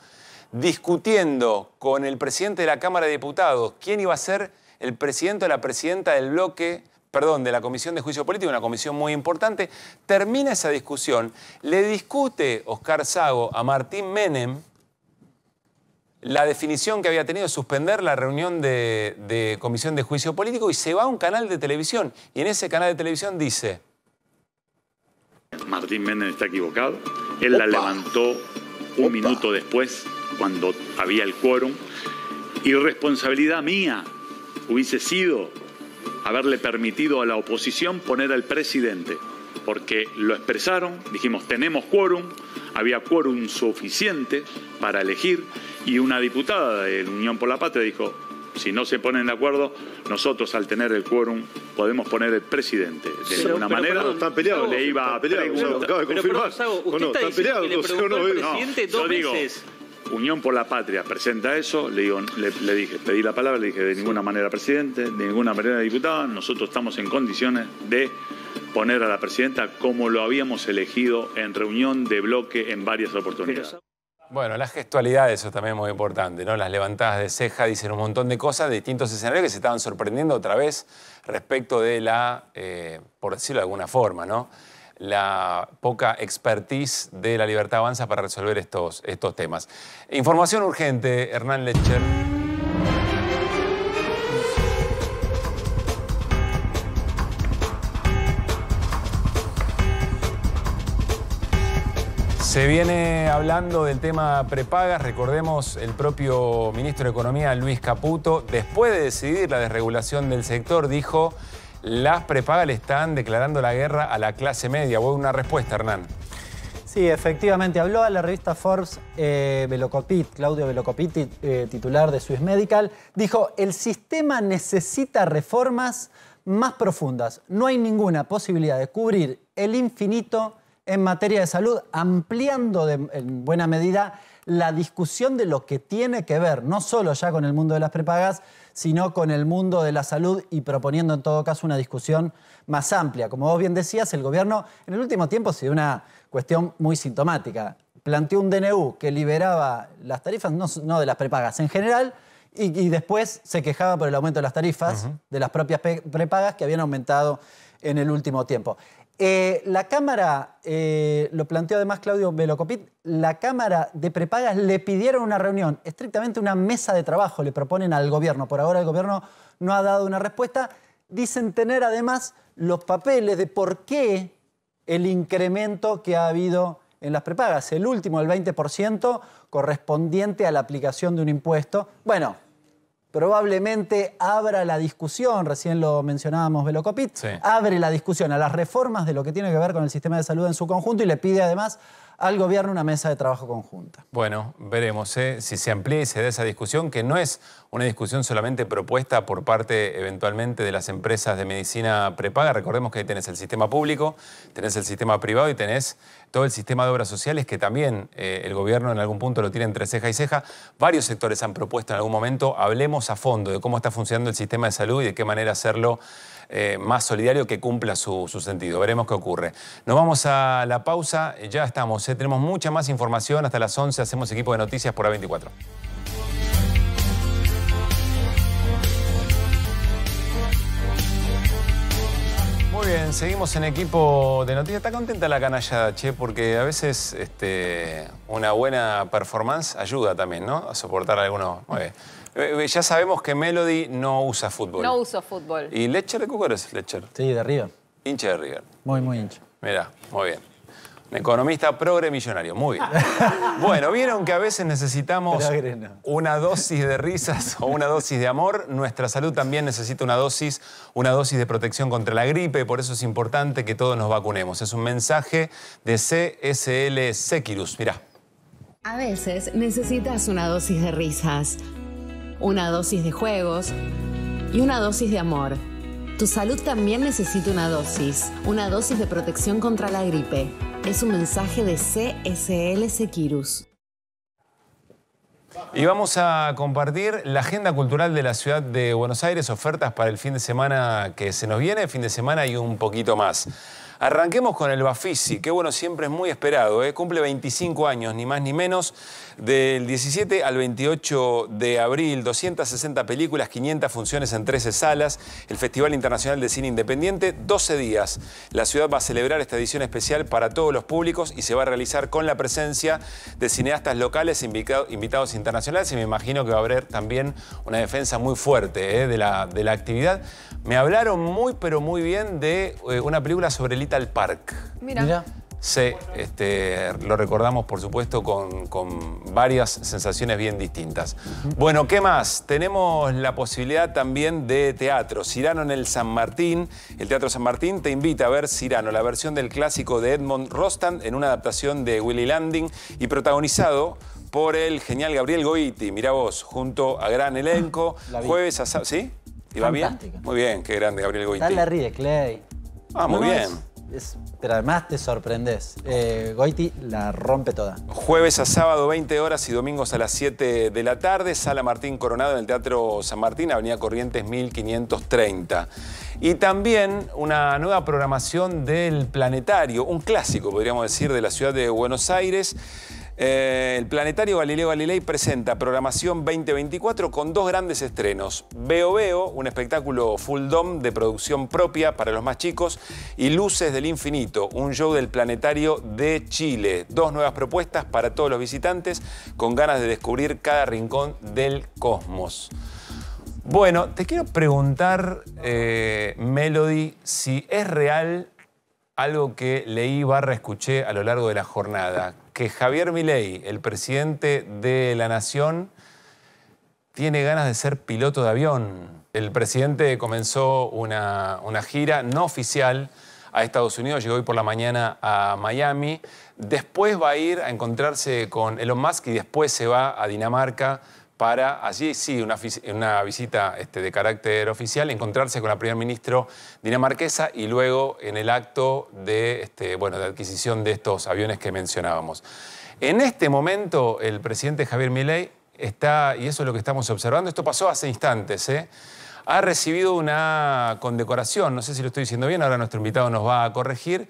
discutiendo con el presidente de la Cámara de Diputados quién iba a ser el presidente o la presidenta del bloque perdón, de la Comisión de Juicio Político, una comisión muy importante, termina esa discusión, le discute Oscar Sago a Martín Menem la definición que había tenido de suspender la reunión de, Comisión de Juicio Político y se va a un canal de televisión. Y en ese canal de televisión dice... Martín Menem está equivocado. Él la levantó un minuto después, cuando había el quórum. Y responsabilidad mía hubiese sido haberle permitido a la oposición poner al presidente, porque lo expresaron, dijimos tenemos quórum, había quórum suficiente para elegir y una diputada de Unión por la Patria dijo, si no se ponen de acuerdo, nosotros al tener el quórum podemos poner el presidente. De alguna manera, le iba a preguntar. Pero, usted está diciendo que le presidente dos veces. Unión por la Patria presenta eso, le, dije, pedí la palabra, le dije de ninguna manera presidente, de ninguna manera diputada, nosotros estamos en condiciones de poner a la presidenta como lo habíamos elegido en reunión de bloque en varias oportunidades. Bueno, las gestualidad, eso también es muy importante, ¿no? Las levantadas de ceja dicen un montón de cosas distintos escenarios que se estaban sorprendiendo otra vez respecto de la, eh, por decirlo de alguna forma, ¿no? la poca expertise de la Libertad Avanza para resolver estos, estos temas. Información urgente, Hernán Lecher. Se viene hablando del tema prepagas, recordemos el propio ministro de Economía, Luis Caputo, después de decidir la desregulación del sector, dijo las prepagas le están declarando la guerra a la clase media. Voy una respuesta, Hernán. Sí, efectivamente. Habló a la revista Forbes eh, Velocopit, Claudio Velocopit, eh, titular de Swiss Medical. Dijo, el sistema necesita reformas más profundas. No hay ninguna posibilidad de cubrir el infinito en materia de salud, ampliando en buena medida la discusión de lo que tiene que ver, no solo ya con el mundo de las prepagas, sino con el mundo de la salud y proponiendo en todo caso una discusión más amplia. Como vos bien decías, el gobierno en el último tiempo ha sido una cuestión muy sintomática. Planteó un DNU que liberaba las tarifas, no, de las prepagas en general, y, después se quejaba por el aumento de las tarifas de las propias prepagas que habían aumentado en el último tiempo. Eh, la Cámara, eh, lo planteó además Claudio Velocopit, la Cámara de Prepagas le pidieron una reunión, estrictamente una mesa de trabajo le proponen al gobierno. Por ahora el gobierno no ha dado una respuesta. Dicen tener además los papeles de por qué el incremento que ha habido en las prepagas, el último, el 20% correspondiente a la aplicación de un impuesto. Bueno, probablemente abra la discusión, recién lo mencionábamos Velocopit, abre la discusión a las reformas de lo que tiene que ver con el sistema de salud en su conjunto y le pide además al gobierno una mesa de trabajo conjunta. Bueno, veremos ¿eh? si se amplía y se da esa discusión, que no es una discusión solamente propuesta por parte eventualmente de las empresas de medicina prepaga. Recordemos que ahí tenés el sistema público, tenés el sistema privado y tenés todo el sistema de obras sociales que también eh, el gobierno en algún punto lo tiene entre ceja y ceja. Varios sectores han propuesto en algún momento, hablemos a fondo de cómo está funcionando el sistema de salud y de qué manera hacerlo eh, más solidario que cumpla su, sentido. Veremos qué ocurre. Nos vamos a la pausa, ya estamos, ¿eh? tenemos mucha más información, hasta las 11 hacemos equipo de noticias por A24. Muy bien, seguimos en equipo de noticias. Está contenta la canalla, che, porque a veces este, una buena performance ayuda también, ¿no? A soportar algunos. Eh, eh, ya sabemos que Melody no usa fútbol. No usa fútbol. ¿Y Lecher de es Lecher? Sí, de River. Hincha de River. Muy, muy hincha. Mirá, muy bien. Un economista progre millonario, muy bien. bueno, vieron que a veces necesitamos una dosis de risas o una dosis de amor. Nuestra salud también necesita una dosis, una dosis de protección contra la gripe. Por eso es importante que todos nos vacunemos. Es un mensaje de CSL Sequirus. Mirá. A veces necesitas una dosis de risas una dosis de juegos y una dosis de amor. Tu salud también necesita una dosis, una dosis de protección contra la gripe. Es un mensaje de CSL Sequirus. Y vamos a compartir la agenda cultural de la ciudad de Buenos Aires, ofertas para el fin de semana que se nos viene, fin de semana y un poquito más. Arranquemos con el Bafisi, que bueno, siempre es muy esperado, ¿eh? cumple 25 años, ni más ni menos. Del 17 al 28 de abril, 260 películas, 500 funciones en 13 salas, el Festival Internacional de Cine Independiente, 12 días. La ciudad va a celebrar esta edición especial para todos los públicos y se va a realizar con la presencia de cineastas locales, invitados internacionales y me imagino que va a haber también una defensa muy fuerte eh, de, la, actividad. Me hablaron muy, pero muy bien de eh, una película sobre Little Park. Mira. Sí, este, lo recordamos, por supuesto, con, varias sensaciones bien distintas. Bueno, ¿qué más? Tenemos la posibilidad también de teatro. Cirano en el San Martín. El Teatro San Martín te invita a ver Cirano, la versión del clásico de Edmond Rostand en una adaptación de Willy Landing y protagonizado por el genial Gabriel Goiti. Mira, vos, junto a gran elenco. Ah, Jueves a... ¿Sí? ¿Iba bien? Muy bien, qué grande Gabriel Goiti. Está la Clay. Ah, muy bien pero además te sorprendes. Eh, Goiti la rompe toda. Jueves a sábado 20 horas y domingos a las 7 de la tarde, Sala Martín Coronado en el Teatro San Martín, Avenida Corrientes 1530. Y también una nueva programación del Planetario, un clásico podríamos decir de la ciudad de Buenos Aires eh, el Planetario Galileo Galilei presenta programación 2024 con dos grandes estrenos. Veo Veo, un espectáculo full dome de producción propia para los más chicos, y Luces del Infinito, un show del Planetario de Chile. Dos nuevas propuestas para todos los visitantes con ganas de descubrir cada rincón del cosmos. Bueno, te quiero preguntar, eh, Melody, si es real algo que leí barra escuché a lo largo de la jornada, que Javier Milei, el presidente de la Nación, tiene ganas de ser piloto de avión. El presidente comenzó una, una gira no oficial a Estados Unidos, llegó hoy por la mañana a Miami, después va a ir a encontrarse con Elon Musk y después se va a Dinamarca para allí, sí, una, visita este, de carácter oficial, encontrarse con la primer ministro dinamarquesa y luego en el acto de, este, bueno, de adquisición de estos aviones que mencionábamos. En este momento, el presidente Javier Milei está, y eso es lo que estamos observando, esto pasó hace instantes, ¿eh? ha recibido una condecoración, no sé si lo estoy diciendo bien, ahora nuestro invitado nos va a corregir,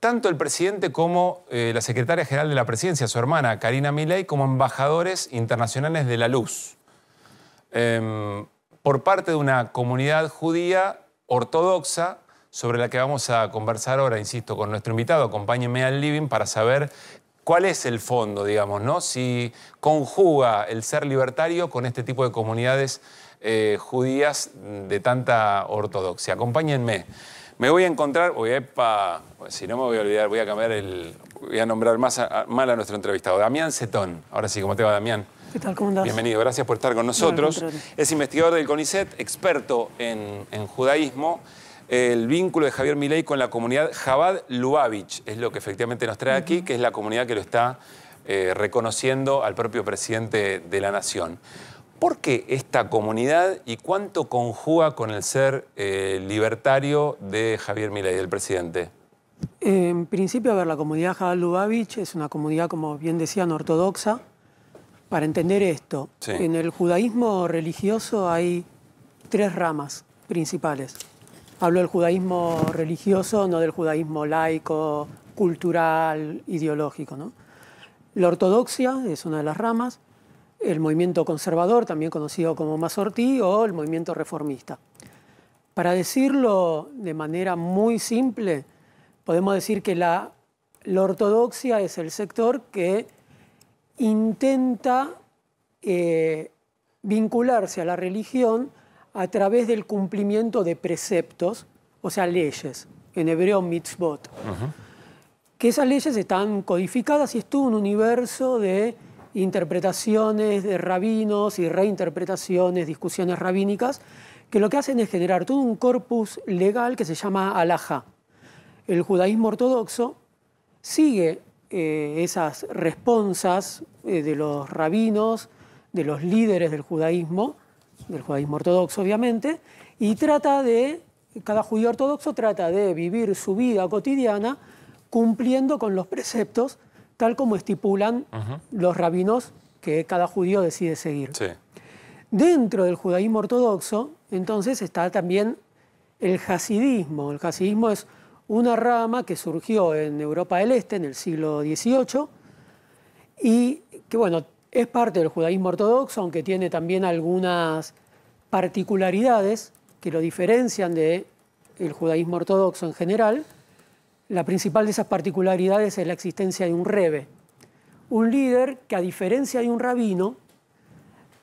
tanto el presidente como eh, la secretaria general de la presidencia, su hermana Karina Milei, como embajadores internacionales de la luz, em, por parte de una comunidad judía ortodoxa sobre la que vamos a conversar ahora, insisto, con nuestro invitado. Acompáñenme al living para saber cuál es el fondo, digamos, ¿no? Si conjuga el ser libertario con este tipo de comunidades eh, judías de tanta ortodoxia. Acompáñenme me voy a encontrar, voy pues si no me voy a olvidar, voy a cambiar el, voy a nombrar más a, mal a nuestro entrevistado, Damián Cetón. Ahora sí, ¿cómo te va, Damián? ¿Qué tal? ¿Cómo andas? Bienvenido, gracias por estar con nosotros. es investigador del CONICET, experto en, judaísmo. El vínculo de Javier Milei con la comunidad Jabad Lubavitch es lo que efectivamente nos trae aquí, que es la comunidad que lo está eh, reconociendo al propio presidente de la nación. ¿Por qué esta comunidad y cuánto conjuga con el ser eh, libertario de Javier Milei, el presidente? En principio, a ver, la comunidad Javier Lubavitch es una comunidad, como bien decían, ortodoxa. Para entender esto, en el judaísmo religioso hay tres ramas principales. Hablo del judaísmo religioso, no del judaísmo laico, cultural, ideológico. La ortodoxia es una de las ramas, el movimiento conservador, también conocido como mazortí, o el movimiento reformista. Para decirlo de manera muy simple, podemos decir que la, ortodoxia es el sector que intenta eh, vincularse a la religión a través del cumplimiento de preceptos, o sea, leyes, en hebreo mitzvot, que esas leyes están codificadas y es todo un universo de interpretaciones de rabinos y reinterpretaciones, discusiones rabínicas, que lo que hacen es generar todo un corpus legal que se llama alaja. El judaísmo ortodoxo sigue eh, esas responsas eh, de los rabinos, de los líderes del judaísmo, del judaísmo ortodoxo obviamente, y trata de, cada judío ortodoxo trata de vivir su vida cotidiana cumpliendo con los preceptos tal como estipulan los rabinos que cada judío decide seguir. Dentro del judaísmo ortodoxo, entonces, está también el hasidismo. El hasidismo es una rama que surgió en Europa del Este en el siglo XVIII y que, bueno, es parte del judaísmo ortodoxo, aunque tiene también algunas particularidades que lo diferencian del el judaísmo ortodoxo en general. La principal de esas particularidades es la existencia de un rebe, un líder que a diferencia de un rabino,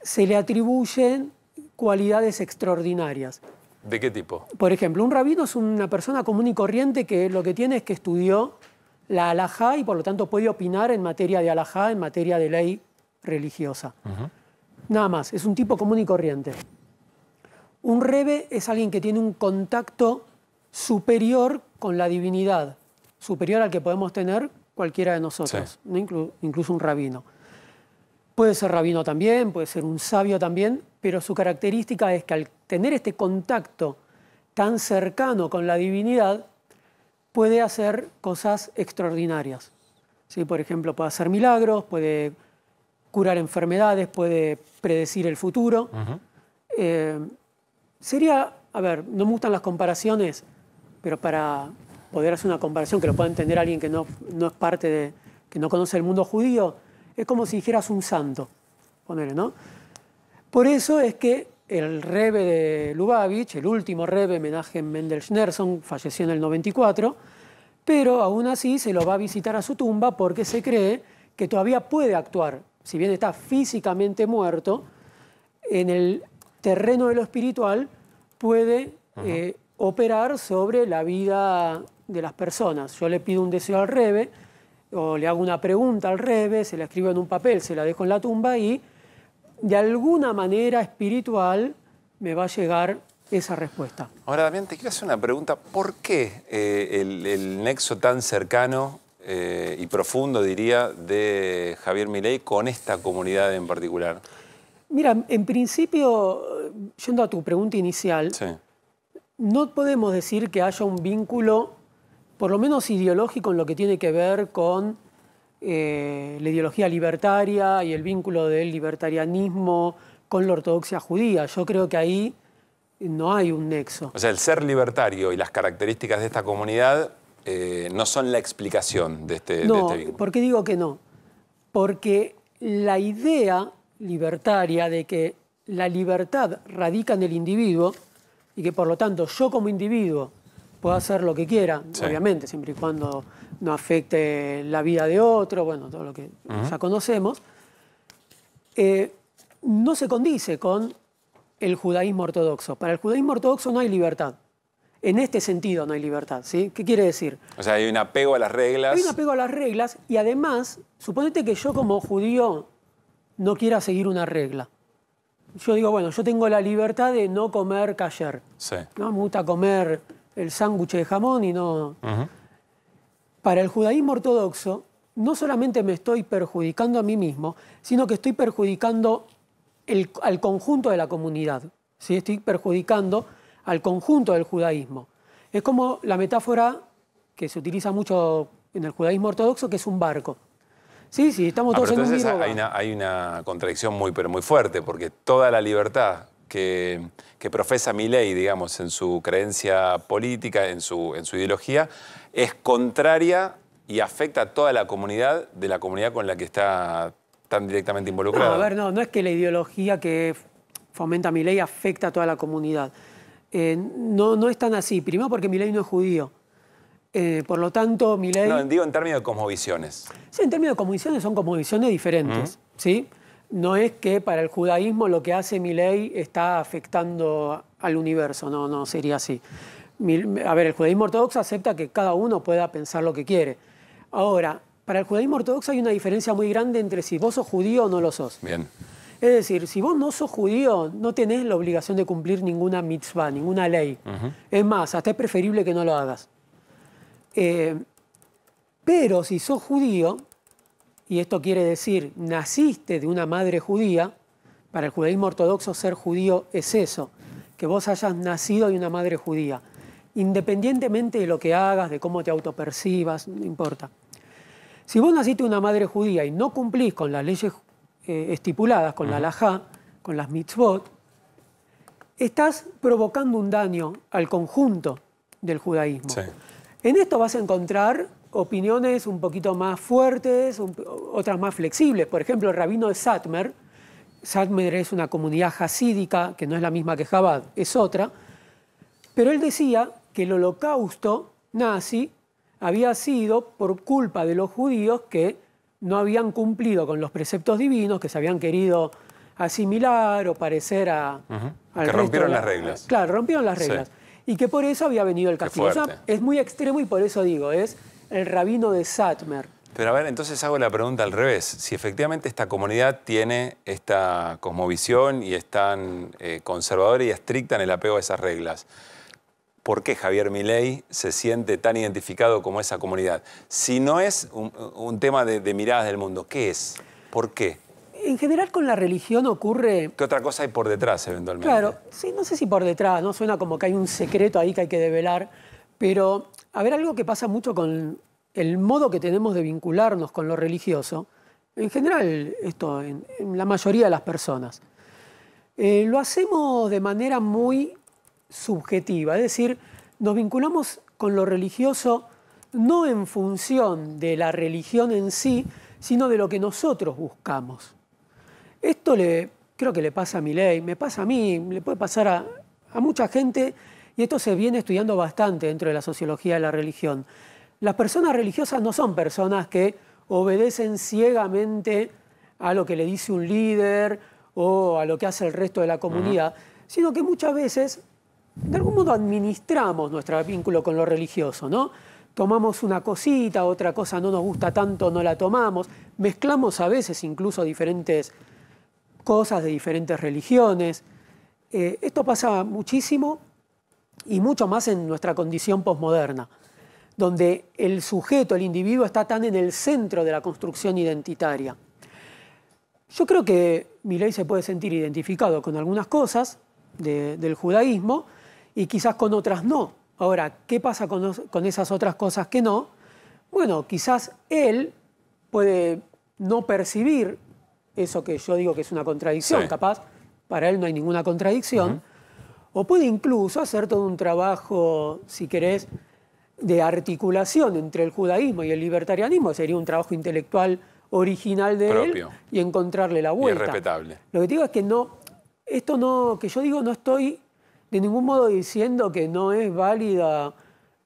se le atribuyen cualidades extraordinarias. ¿De qué tipo? Por ejemplo, un rabino es una persona común y corriente que lo que tiene es que estudió la alajá y por lo tanto puede opinar en materia de alajá, en materia de ley religiosa. Nada más, es un tipo común y corriente. Un rebe es alguien que tiene un contacto superior con la divinidad, superior al que podemos tener cualquiera de nosotros, ¿no? incluso un rabino. Puede ser rabino también, puede ser un sabio también, pero su característica es que al tener este contacto tan cercano con la divinidad, puede hacer cosas extraordinarias. ¿Sí? Por ejemplo, puede hacer milagros, puede curar enfermedades, puede predecir el futuro. Eh, sería, a ver, no me gustan las comparaciones, pero para poder hacer una comparación que lo pueda entender alguien que no, no es parte de, que no conoce el mundo judío, es como si dijeras un santo, ¿no? Por eso es que el rebe de Lubavitch, el último rebe, homenaje en Mendel falleció en el 94, pero aún así se lo va a visitar a su tumba porque se cree que todavía puede actuar, si bien está físicamente muerto, en el terreno de lo espiritual puede eh, operar sobre la vida de las personas. Yo le pido un deseo al Rebe, o le hago una pregunta al Rebe, se la escribo en un papel, se la dejo en la tumba y de alguna manera espiritual me va a llegar esa respuesta. Ahora, Damián, te quiero hacer una pregunta. ¿Por qué eh, el, nexo tan cercano eh, y profundo, diría, de Javier Milei con esta comunidad en particular? Mira, en principio, yendo a tu pregunta inicial, sí. No podemos decir que haya un vínculo, por lo menos ideológico, en lo que tiene que ver con eh, la ideología libertaria y el vínculo del libertarianismo con la ortodoxia judía. Yo creo que ahí no hay un nexo. O sea, el ser libertario y las características de esta comunidad eh, no son la explicación de este, de este vínculo. ¿Por qué digo que no? Porque la idea libertaria de que la libertad radica en el individuo y que por lo tanto yo como individuo pueda hacer lo que quiera, obviamente, siempre y cuando no afecte la vida de otro, bueno, todo lo que ya conocemos, eh, no se condice con el judaísmo ortodoxo. Para el judaísmo ortodoxo no hay libertad. En este sentido no hay libertad, ¿sí? ¿Qué quiere decir? O sea, hay un apego a las reglas. Hay un apego a las reglas y además, suponete que yo como judío no quiera seguir una regla yo digo, bueno, yo tengo la libertad de no comer cayer. ¿no? Me gusta comer el sándwich de jamón y no... Para el judaísmo ortodoxo, no solamente me estoy perjudicando a mí mismo, sino que estoy perjudicando al conjunto de la comunidad. Estoy perjudicando al conjunto del judaísmo. Es como la metáfora que se utiliza mucho en el judaísmo ortodoxo, que es un barco. Sí, sí, estamos ah, todos en entonces hay una, contradicción muy, pero muy fuerte, porque toda la libertad que, profesa Milei, digamos, en su creencia política, en su, en su ideología, es contraria y afecta a toda la comunidad de la comunidad con la que está tan directamente involucrada. No, a ver, no, no es que la ideología que fomenta Milei afecta a toda la comunidad. Eh, no, no es tan así. Primero porque Milei no es judío. Eh, por lo tanto, mi ley... No, digo en términos de cosmovisiones. Sí, en términos de visiones, son visiones diferentes, ¿sí? No es que para el judaísmo lo que hace mi ley está afectando al universo, no, no sería así. a ver, el judaísmo ortodoxo acepta que cada uno pueda pensar lo que quiere. Ahora, para el judaísmo ortodoxo hay una diferencia muy grande entre si vos sos judío o no lo sos. Bien. Es decir, si vos no sos judío, no tenés la obligación de cumplir ninguna mitzvah, ninguna ley. Es más, hasta es preferible que no lo hagas. Eh, pero si sos judío, y esto quiere decir, naciste de una madre judía, para el judaísmo ortodoxo ser judío es eso, que vos hayas nacido de una madre judía, independientemente de lo que hagas, de cómo te autopercibas, no importa. Si vos naciste de una madre judía y no cumplís con las leyes eh, estipuladas, con la laja, con las mitzvot, estás provocando un daño al conjunto del judaísmo. Sí. En esto vas a encontrar opiniones un poquito más fuertes, otras más flexibles. Por ejemplo, el rabino de Satmer, Satmer es una comunidad hasídica, que no es la misma que Jabad, es otra, pero él decía que el holocausto nazi había sido por culpa de los judíos que no habían cumplido con los preceptos divinos, que se habían querido asimilar o parecer a... que rompieron las reglas. Claro, rompieron las reglas y que por eso había venido el castigo. es muy extremo y por eso digo, es el rabino de Satmer. Pero a ver, entonces hago la pregunta al revés. Si efectivamente esta comunidad tiene esta cosmovisión y es tan eh, conservadora y estricta en el apego a esas reglas, ¿por qué Javier Milei se siente tan identificado como esa comunidad? Si no es un, tema de, de miradas del mundo, ¿qué es? ¿Por qué? en general con la religión ocurre... Que otra cosa hay por detrás eventualmente? Claro, sí, no sé si por detrás, ¿no? Suena como que hay un secreto ahí que hay que develar, pero a ver, algo que pasa mucho con el modo que tenemos de vincularnos con lo religioso, en general esto, en, la mayoría de las personas, eh, lo hacemos de manera muy subjetiva, es decir, nos vinculamos con lo religioso no en función de la religión en sí, sino de lo que nosotros buscamos. Esto le, creo que le pasa a mi ley, me pasa a mí, le puede pasar a, mucha gente y esto se viene estudiando bastante dentro de la sociología de la religión. Las personas religiosas no son personas que obedecen ciegamente a lo que le dice un líder o a lo que hace el resto de la comunidad, sino que muchas veces, de algún modo, administramos nuestro vínculo con lo religioso, ¿no? Tomamos una cosita, otra cosa no nos gusta tanto, no la tomamos, mezclamos a veces incluso diferentes cosas de diferentes religiones. Eh, esto pasa muchísimo y mucho más en nuestra condición posmoderna, donde el sujeto, el individuo, está tan en el centro de la construcción identitaria. Yo creo que Milei se puede sentir identificado con algunas cosas del judaísmo y quizás con otras no. Ahora, ¿qué pasa con esas otras cosas que no? Bueno, quizás él puede no percibir eso que yo digo que es una contradicción, capaz, para él no hay ninguna contradicción, o puede incluso hacer todo un trabajo, si querés, de articulación entre el judaísmo y el libertarianismo, sería un trabajo intelectual original de él y encontrarle la vuelta. Lo que digo es que no, esto no, que yo digo no estoy de ningún modo diciendo que no es válida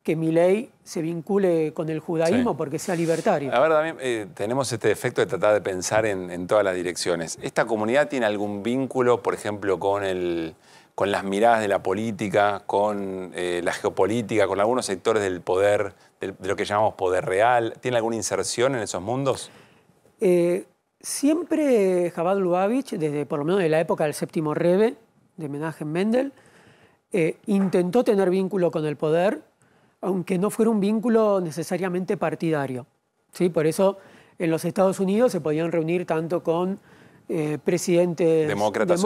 que mi ley se vincule con el judaísmo porque sea libertario. A ver, también eh, tenemos este defecto de tratar de pensar en, todas las direcciones. ¿Esta comunidad tiene algún vínculo, por ejemplo, con, con las miradas de la política, con eh, la geopolítica, con algunos sectores del poder, de lo que llamamos poder real? ¿Tiene alguna inserción en esos mundos? Eh, siempre Jabad Lubavitch, desde por lo menos de la época del séptimo Rebe, de homenaje en Mendel, intentó tener vínculo con el poder, aunque no fuera un vínculo necesariamente partidario. ¿sí? Por eso en los Estados Unidos se podían reunir tanto con eh, presidentes demócratas,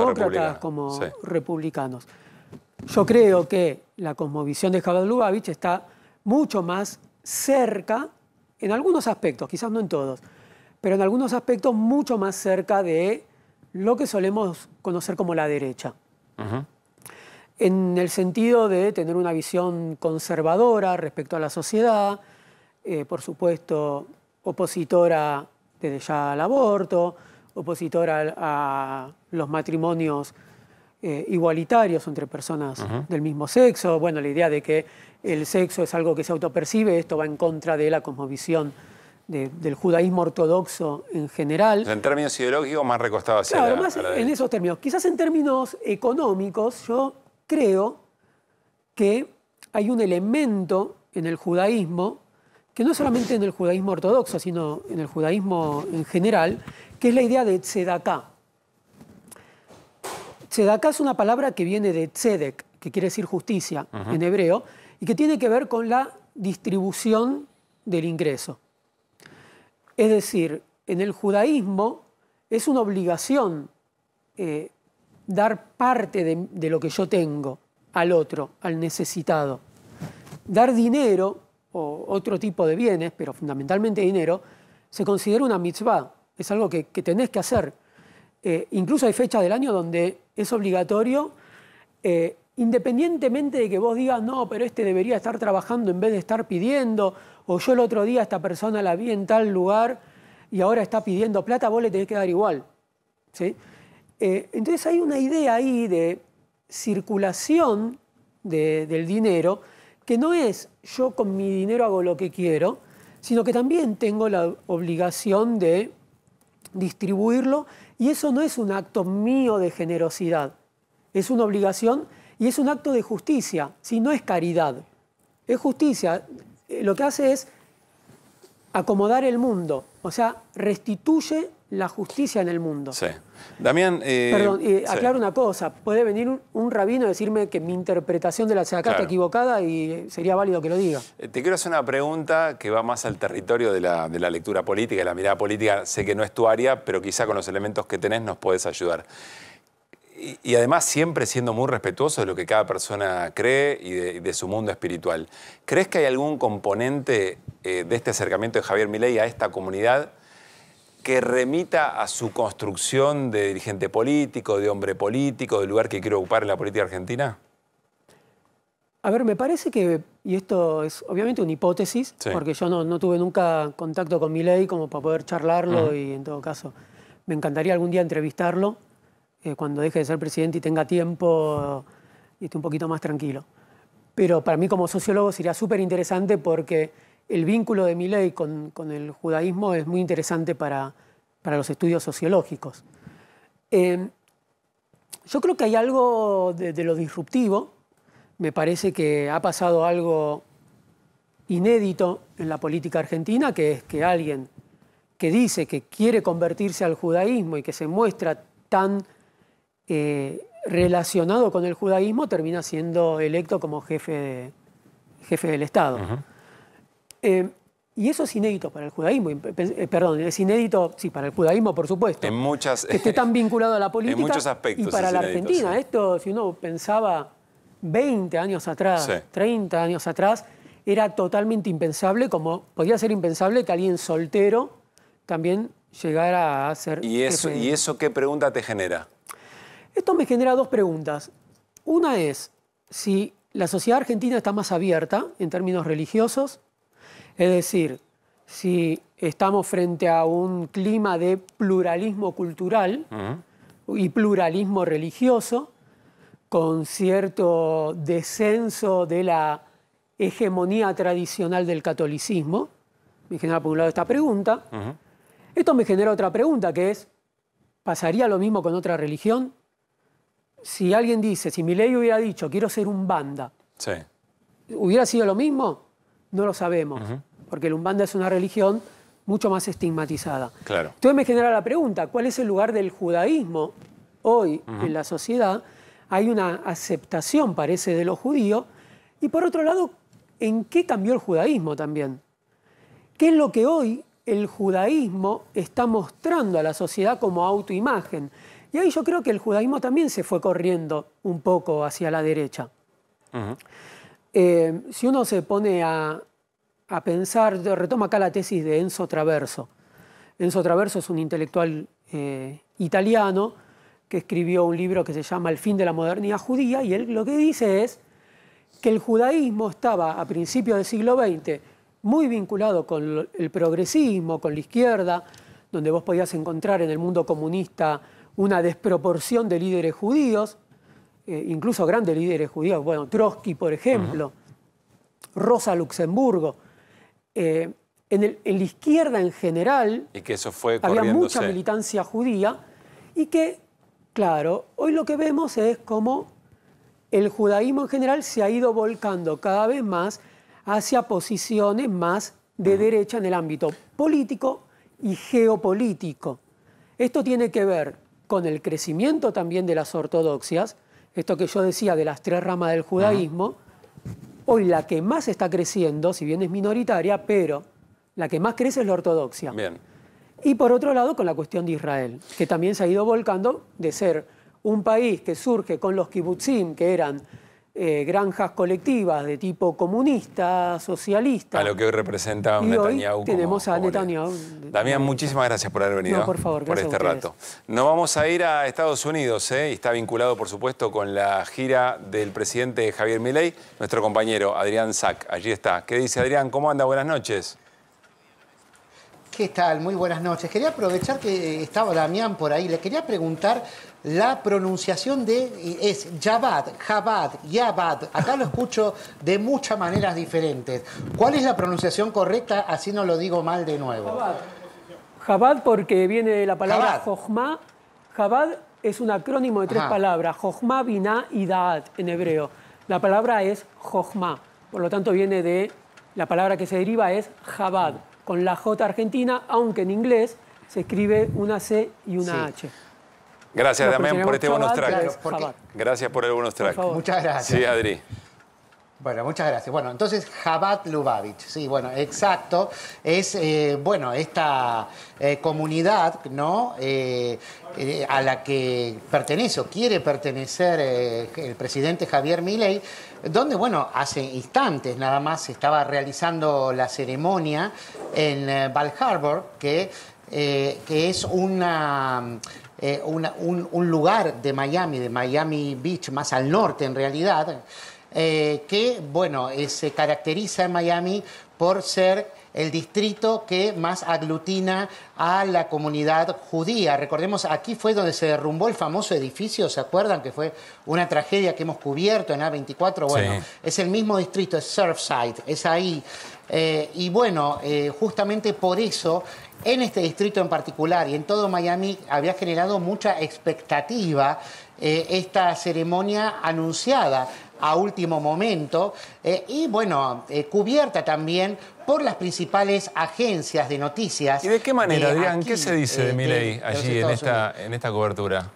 como republicanos. Yo creo que la cosmovisión de Javier Lubavitch está mucho más cerca, en algunos aspectos, quizás no en todos, pero en algunos aspectos mucho más cerca de lo que solemos conocer como la derecha en el sentido de tener una visión conservadora respecto a la sociedad, eh, por supuesto opositora desde ya al aborto, opositora a, los matrimonios eh, igualitarios entre personas del mismo sexo, bueno, la idea de que el sexo es algo que se autopercibe, esto va en contra de la cosmovisión del judaísmo ortodoxo en general. En términos ideológicos, más recostado hacia claro, más en esos términos. Quizás en términos económicos, yo creo que hay un elemento en el judaísmo, que no solamente en el judaísmo ortodoxo, sino en el judaísmo en general, que es la idea de tzedaká. Tzedaká es una palabra que viene de tzedek, que quiere decir justicia en hebreo, y que tiene que ver con la distribución del ingreso. Es decir, en el judaísmo es una obligación eh, dar parte de, lo que yo tengo al otro, al necesitado. Dar dinero o otro tipo de bienes, pero fundamentalmente dinero, se considera una mitzvah, es algo que, tenés que hacer. Eh, incluso hay fechas del año donde es obligatorio, eh, independientemente de que vos digas, no, pero este debería estar trabajando en vez de estar pidiendo, o yo el otro día esta persona la vi en tal lugar y ahora está pidiendo plata, vos le tenés que dar igual. ¿sí? Eh, entonces hay una idea ahí de circulación del dinero que no es yo con mi dinero hago lo que quiero, sino que también tengo la obligación de distribuirlo y eso no es un acto mío de generosidad, es una obligación y es un acto de justicia, si no es caridad, es justicia. Eh, lo que hace es acomodar el mundo, o sea, restituye la justicia en el mundo. Sí. Damián. Eh, Perdón, eh, aclaro una cosa. Puede venir un, rabino a decirme que mi interpretación de la Sedacá está equivocada y sería válido que lo diga. Eh, te quiero hacer una pregunta que va más al territorio de la, lectura política, de la mirada política. Sé que no es tu área, pero quizá con los elementos que tenés nos puedes ayudar. Y, además siempre siendo muy respetuoso de lo que cada persona cree y de, de su mundo espiritual. ¿Crees que hay algún componente de este acercamiento de Javier Milei a esta comunidad que remita a su construcción de dirigente político, de hombre político, del lugar que quiere ocupar en la política argentina? A ver, me parece que, y esto es obviamente una hipótesis, porque yo no, tuve nunca contacto con ley como para poder charlarlo y en todo caso me encantaría algún día entrevistarlo eh, cuando deje de ser presidente y tenga tiempo y esté un poquito más tranquilo. Pero para mí como sociólogo sería súper interesante porque el vínculo de Milley con, con, el judaísmo es muy interesante para, los estudios sociológicos. Eh, yo creo que hay algo de, lo disruptivo, me parece que ha pasado algo inédito en la política argentina, que es que alguien que dice que quiere convertirse al judaísmo y que se muestra tan eh, relacionado con el judaísmo termina siendo electo como jefe, jefe del Estado. Eh, y eso es inédito para el judaísmo, eh, eh, perdón, es inédito, sí, para el judaísmo, por supuesto. Que esté tan vinculado a la política. En muchos aspectos. Y para la Argentina, esto, si uno pensaba 20 años atrás, 30 años atrás, era totalmente impensable, como podía ser impensable que alguien soltero también llegara a ser. ¿Y eso, ¿y eso qué pregunta te genera? Esto me genera dos preguntas. Una es si la sociedad argentina está más abierta en términos religiosos es decir, si estamos frente a un clima de pluralismo cultural y pluralismo religioso, con cierto descenso de la hegemonía tradicional del catolicismo, me genera por un lado esta pregunta. Esto me genera otra pregunta que es, ¿pasaría lo mismo con otra religión? Si alguien dice, si mi ley hubiera dicho, quiero ser un banda, ¿hubiera sido lo mismo? no lo sabemos, porque el Umbanda es una religión mucho más estigmatizada. Claro. Entonces me genera la pregunta, ¿cuál es el lugar del judaísmo hoy en la sociedad? Hay una aceptación, parece, de los judíos. Y por otro lado, ¿en qué cambió el judaísmo también? ¿Qué es lo que hoy el judaísmo está mostrando a la sociedad como autoimagen? Y ahí yo creo que el judaísmo también se fue corriendo un poco hacia la derecha. Eh, si uno se pone a, pensar, retoma acá la tesis de Enzo Traverso. Enzo Traverso es un intelectual eh, italiano que escribió un libro que se llama El fin de la modernidad judía y él lo que dice es que el judaísmo estaba a principios del siglo XX muy vinculado con el progresismo, con la izquierda, donde vos podías encontrar en el mundo comunista una desproporción de líderes judíos, eh, incluso grandes líderes judíos, bueno, Trotsky, por ejemplo, Rosa Luxemburgo. Eh, en, la izquierda en general que eso fue había mucha militancia judía y que, claro, hoy lo que vemos es cómo el judaísmo en general se ha ido volcando cada vez más hacia posiciones más de derecha en el ámbito político y geopolítico. Esto tiene que ver con el crecimiento también de las ortodoxias, esto que yo decía de las tres ramas del judaísmo, hoy la que más está creciendo, si bien es minoritaria, pero la que más crece es la ortodoxia. Bien. Y por otro lado, con la cuestión de Israel, que también se ha ido volcando de ser un país que surge con los kibutzim, que eran eh, granjas colectivas de tipo comunista, socialista. A lo que hoy representa y Netanyahu. tenemos a Netanyahu. Damián, muchísimas gracias por haber venido. por favor, por este rato. Nos vamos a ir a Estados Unidos, ¿eh? y está vinculado, por supuesto, con la gira del presidente Javier Milei, nuestro compañero Adrián Sack. Allí está. ¿Qué dice Adrián? ¿Cómo anda? Buenas noches. ¿Qué tal? Muy buenas noches. Quería aprovechar que estaba Damián por ahí. Le quería preguntar la pronunciación de es Jabad, Jabad, Yabad. Acá lo escucho de muchas maneras diferentes. ¿Cuál es la pronunciación correcta? Así no lo digo mal de nuevo. Jabad. porque viene de la palabra Jochma. Jabad es un acrónimo de tres palabras, Jochma, Bina y Daad en hebreo. La palabra es Jochma, por lo tanto viene de, la palabra que se deriva es Jabad con la J argentina, aunque en inglés se escribe una C y una H. Gracias, Damián, por este bonus track. gracias por el bonus track. Muchas gracias. Sí, Adri. Bueno, muchas gracias. Bueno, entonces Jabat Lubavitch, sí, bueno, exacto, es, eh, bueno, esta eh, comunidad, ¿no?, eh, a la que pertenece o quiere pertenecer el presidente Javier Milei, donde, bueno, hace instantes nada más se estaba realizando la ceremonia en eh, Val Harbor, que, eh, que es una, eh, un, lugar de Miami, de Miami Beach, más al norte en realidad, que, bueno, se caracteriza en Miami por ser el distrito que más aglutina a la comunidad judía. Recordemos, aquí fue donde se derrumbó el famoso edificio, ¿se acuerdan? Que fue una tragedia que hemos cubierto en A24. Bueno, es el mismo distrito, es Surfside, es ahí. Eh, y bueno, eh, justamente por eso en este distrito en particular y en todo Miami había generado mucha expectativa eh, esta ceremonia anunciada a último momento eh, y bueno, eh, cubierta también por las principales agencias de noticias. ¿Y de qué manera, Adrián? ¿Qué se dice de, eh, de Miley allí en esta, en esta cobertura?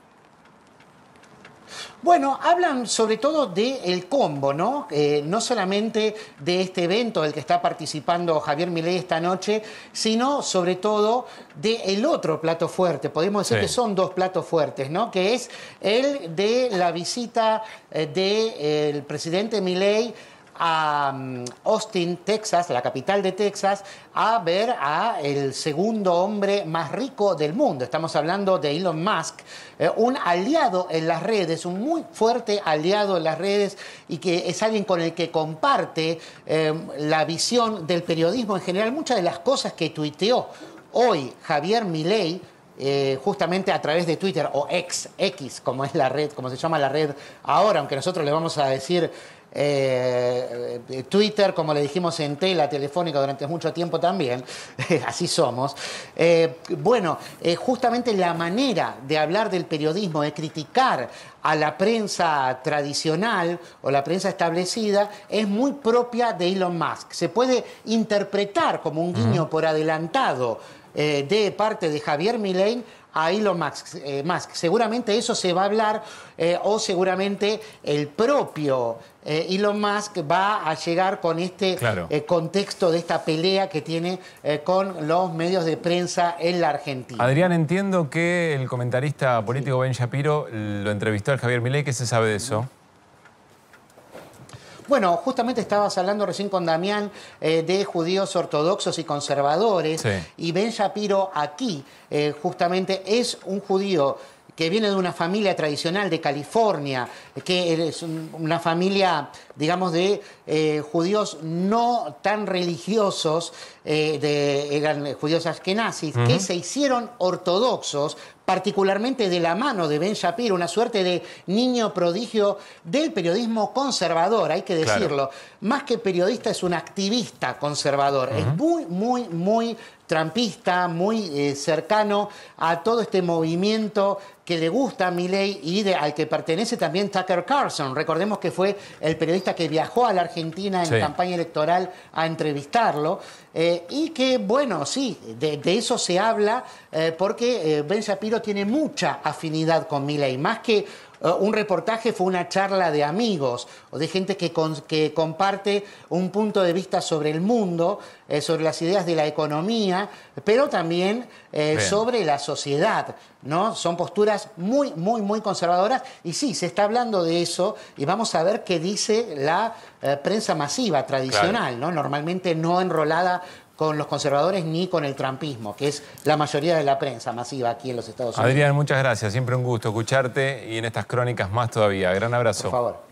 Bueno, hablan sobre todo del combo, ¿no? Eh, no solamente de este evento del que está participando Javier Milei esta noche, sino sobre todo del otro plato fuerte. Podemos decir que son dos platos fuertes, ¿no? Que es el de la visita del eh, de, eh, presidente Milei a mm, Austin, Texas, la capital de Texas, a ver a el segundo hombre más rico del mundo. Estamos hablando de Elon Musk, eh, un aliado en las redes, un muy fuerte aliado en las redes y que es alguien con el que comparte eh, la visión del periodismo en general. Muchas de las cosas que tuiteó hoy Javier Milei eh, justamente a través de Twitter o XX, como es la red, como se llama la red ahora, aunque nosotros le vamos a decir eh, eh, Twitter, como le dijimos en tela telefónica durante mucho tiempo también, así somos. Eh, bueno, justamente la manera de hablar del periodismo, de criticar a la prensa tradicional o la prensa establecida, es muy propia de Elon Musk. Se puede interpretar como un guiño por adelantado de parte de Javier Milei a Elon eh, Musk. Seguramente eso se va a hablar eh, o seguramente el propio eh, Elon Musk va a llegar con este contexto de esta pelea que tiene con los medios de prensa en la Argentina. Adrián, entiendo que el comentarista político Ben Shapiro lo entrevistó al Javier Milei, ¿qué se sabe de eso? Bueno, justamente estabas hablando recién con Damián eh, de judíos ortodoxos y conservadores, y Ben Shapiro aquí eh, justamente es un judío que viene de una familia tradicional de California, que es una familia digamos, de eh, judíos no tan religiosos, eh, de, judíos asquenazis que se hicieron ortodoxos particularmente de la mano de Ben Shapiro, una suerte de niño prodigio del periodismo conservador, hay que decirlo. Más que periodista es un activista conservador, es muy, muy, muy trampista, muy eh, cercano a todo este movimiento que le gusta a Milley y al que pertenece también Tucker Carlson. Recordemos que fue el periodista que viajó a la Argentina en campaña electoral a entrevistarlo. Eh, y que, bueno, sí, de, eso se habla eh, porque eh, Ben Shapiro tiene mucha afinidad con Milei, más que eh, un reportaje fue una charla de amigos o de gente que, que comparte un punto de vista sobre el mundo, eh, sobre las ideas de la economía, pero también eh, sobre la sociedad. ¿no? Son posturas muy, muy, muy conservadoras. Y sí, se está hablando de eso y vamos a ver qué dice la prensa masiva tradicional, ¿no? normalmente no enrolada con los conservadores ni con el trampismo, que es la mayoría de la prensa masiva aquí en los Estados Unidos. Adrián, muchas gracias. Siempre un gusto escucharte y en estas crónicas más todavía. Gran abrazo. Por favor.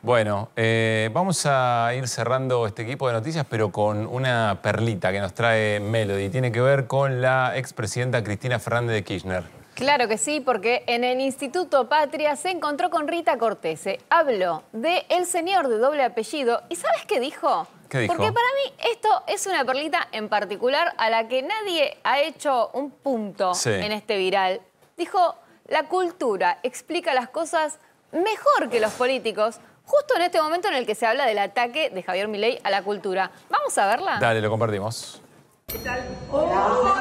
Bueno, eh, vamos a ir cerrando este equipo de noticias, pero con una perlita que nos trae Melody. Tiene que ver con la expresidenta Cristina Fernández de Kirchner. Claro que sí, porque en el Instituto Patria se encontró con Rita Cortese. Habló de el señor de doble apellido. ¿Y sabes qué dijo? Porque para mí esto es una perlita en particular a la que nadie ha hecho un punto en este viral. Dijo, la cultura explica las cosas mejor que los políticos, justo en este momento en el que se habla del ataque de Javier Milei a la cultura. ¿Vamos a verla? Dale, lo compartimos. ¿Qué tal? ¡Hola!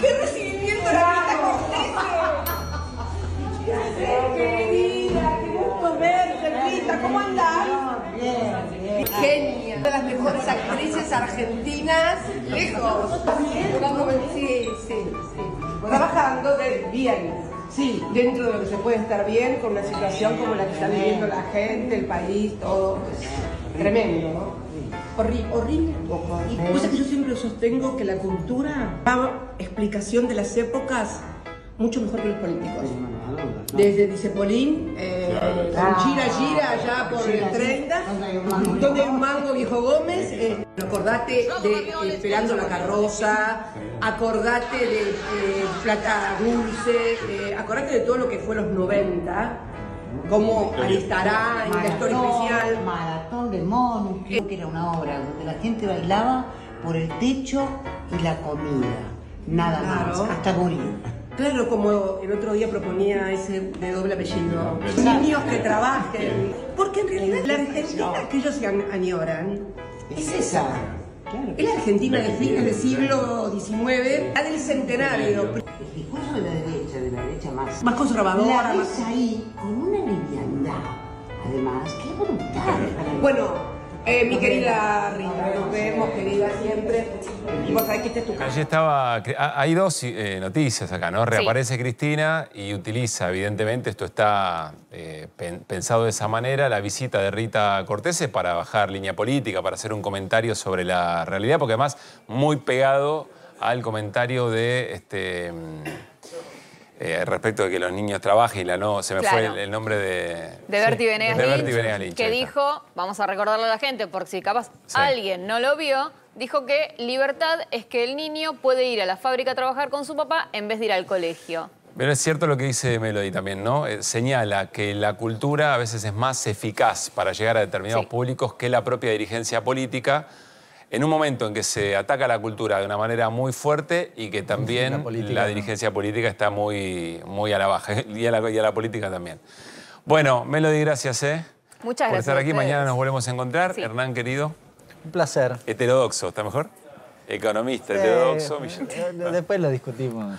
¿Qué ¡Bravo! ¡Qué ¿cómo andás? Genia. Una de las mejores actrices argentinas, lejos. Sí, sí, Trabajando de bien. Sí, dentro de lo que se puede estar bien con una situación como la que está viviendo la gente, el país, todo. tremendo, ¿no? Horrible, Y cosa que yo siempre sostengo que la cultura da explicación de las épocas mucho mejor que los políticos desde Dice Polín, Gira Gira, allá ah, por el 30, donde un mango viejo Gómez. Eh, eh acordate de Esperando eh, la Carroza, acordate de Plata Dulce, eh, acordate de todo lo que fue los 90 como estará en la historia especial. Maratón de Mono, que era una obra donde la gente bailaba por el techo y la comida, nada más, hasta morir. Claro, como el otro día proponía ese de doble apellido. Niños que trabajen. Porque en realidad la Argentina que ellos añoran es esa. Es la Argentina de fines del siglo XIX, la del centenario. El discurso de la derecha, de la derecha más, más conservadora. La más... ahí con una liviandad, además, qué voluntad. Bueno, eh, mi querida Rita, nos vemos, querida, siempre. Vos sabés que este es tu Allí estaba, ah, hay dos eh, noticias acá, ¿no? Reaparece Cristina y utiliza, evidentemente, esto está eh, pensado de esa manera, la visita de Rita Cortese para bajar línea política, para hacer un comentario sobre la realidad, porque además muy pegado al comentario de... Este, mm, eh, respecto de que los niños trabajen y la no, se me fue el, nombre de... De Berti Venegas, que dijo, vamos a recordarlo a la gente, porque si capaz alguien no lo vio, dijo que libertad es que el niño puede ir a la fábrica a trabajar con su papá en vez de ir al colegio. Pero es cierto lo que dice Melody también, ¿no? Eh, señala que la cultura a veces es más eficaz para llegar a determinados públicos que la propia dirigencia política, en un momento en que se ataca la cultura de una manera muy fuerte y que también la, dirigencia política está muy, muy a la baja y a la, política también. Bueno, Melody, gracias eh, Muchas gracias. Por estar aquí, mañana nos volvemos a encontrar. Hernán, querido. Un placer. Heterodoxo, ¿está mejor? economista heterodoxo. Eh, después lo discutimos.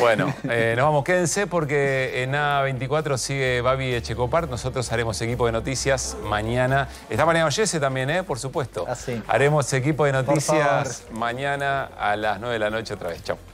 Bueno, eh, nos vamos, quédense porque en A24 sigue Babi Echecopart. Nosotros haremos equipo de noticias mañana. Está mañana Yese también, ¿eh? por supuesto. Así. Ah, haremos equipo de noticias mañana a las 9 de la noche otra vez. Chao.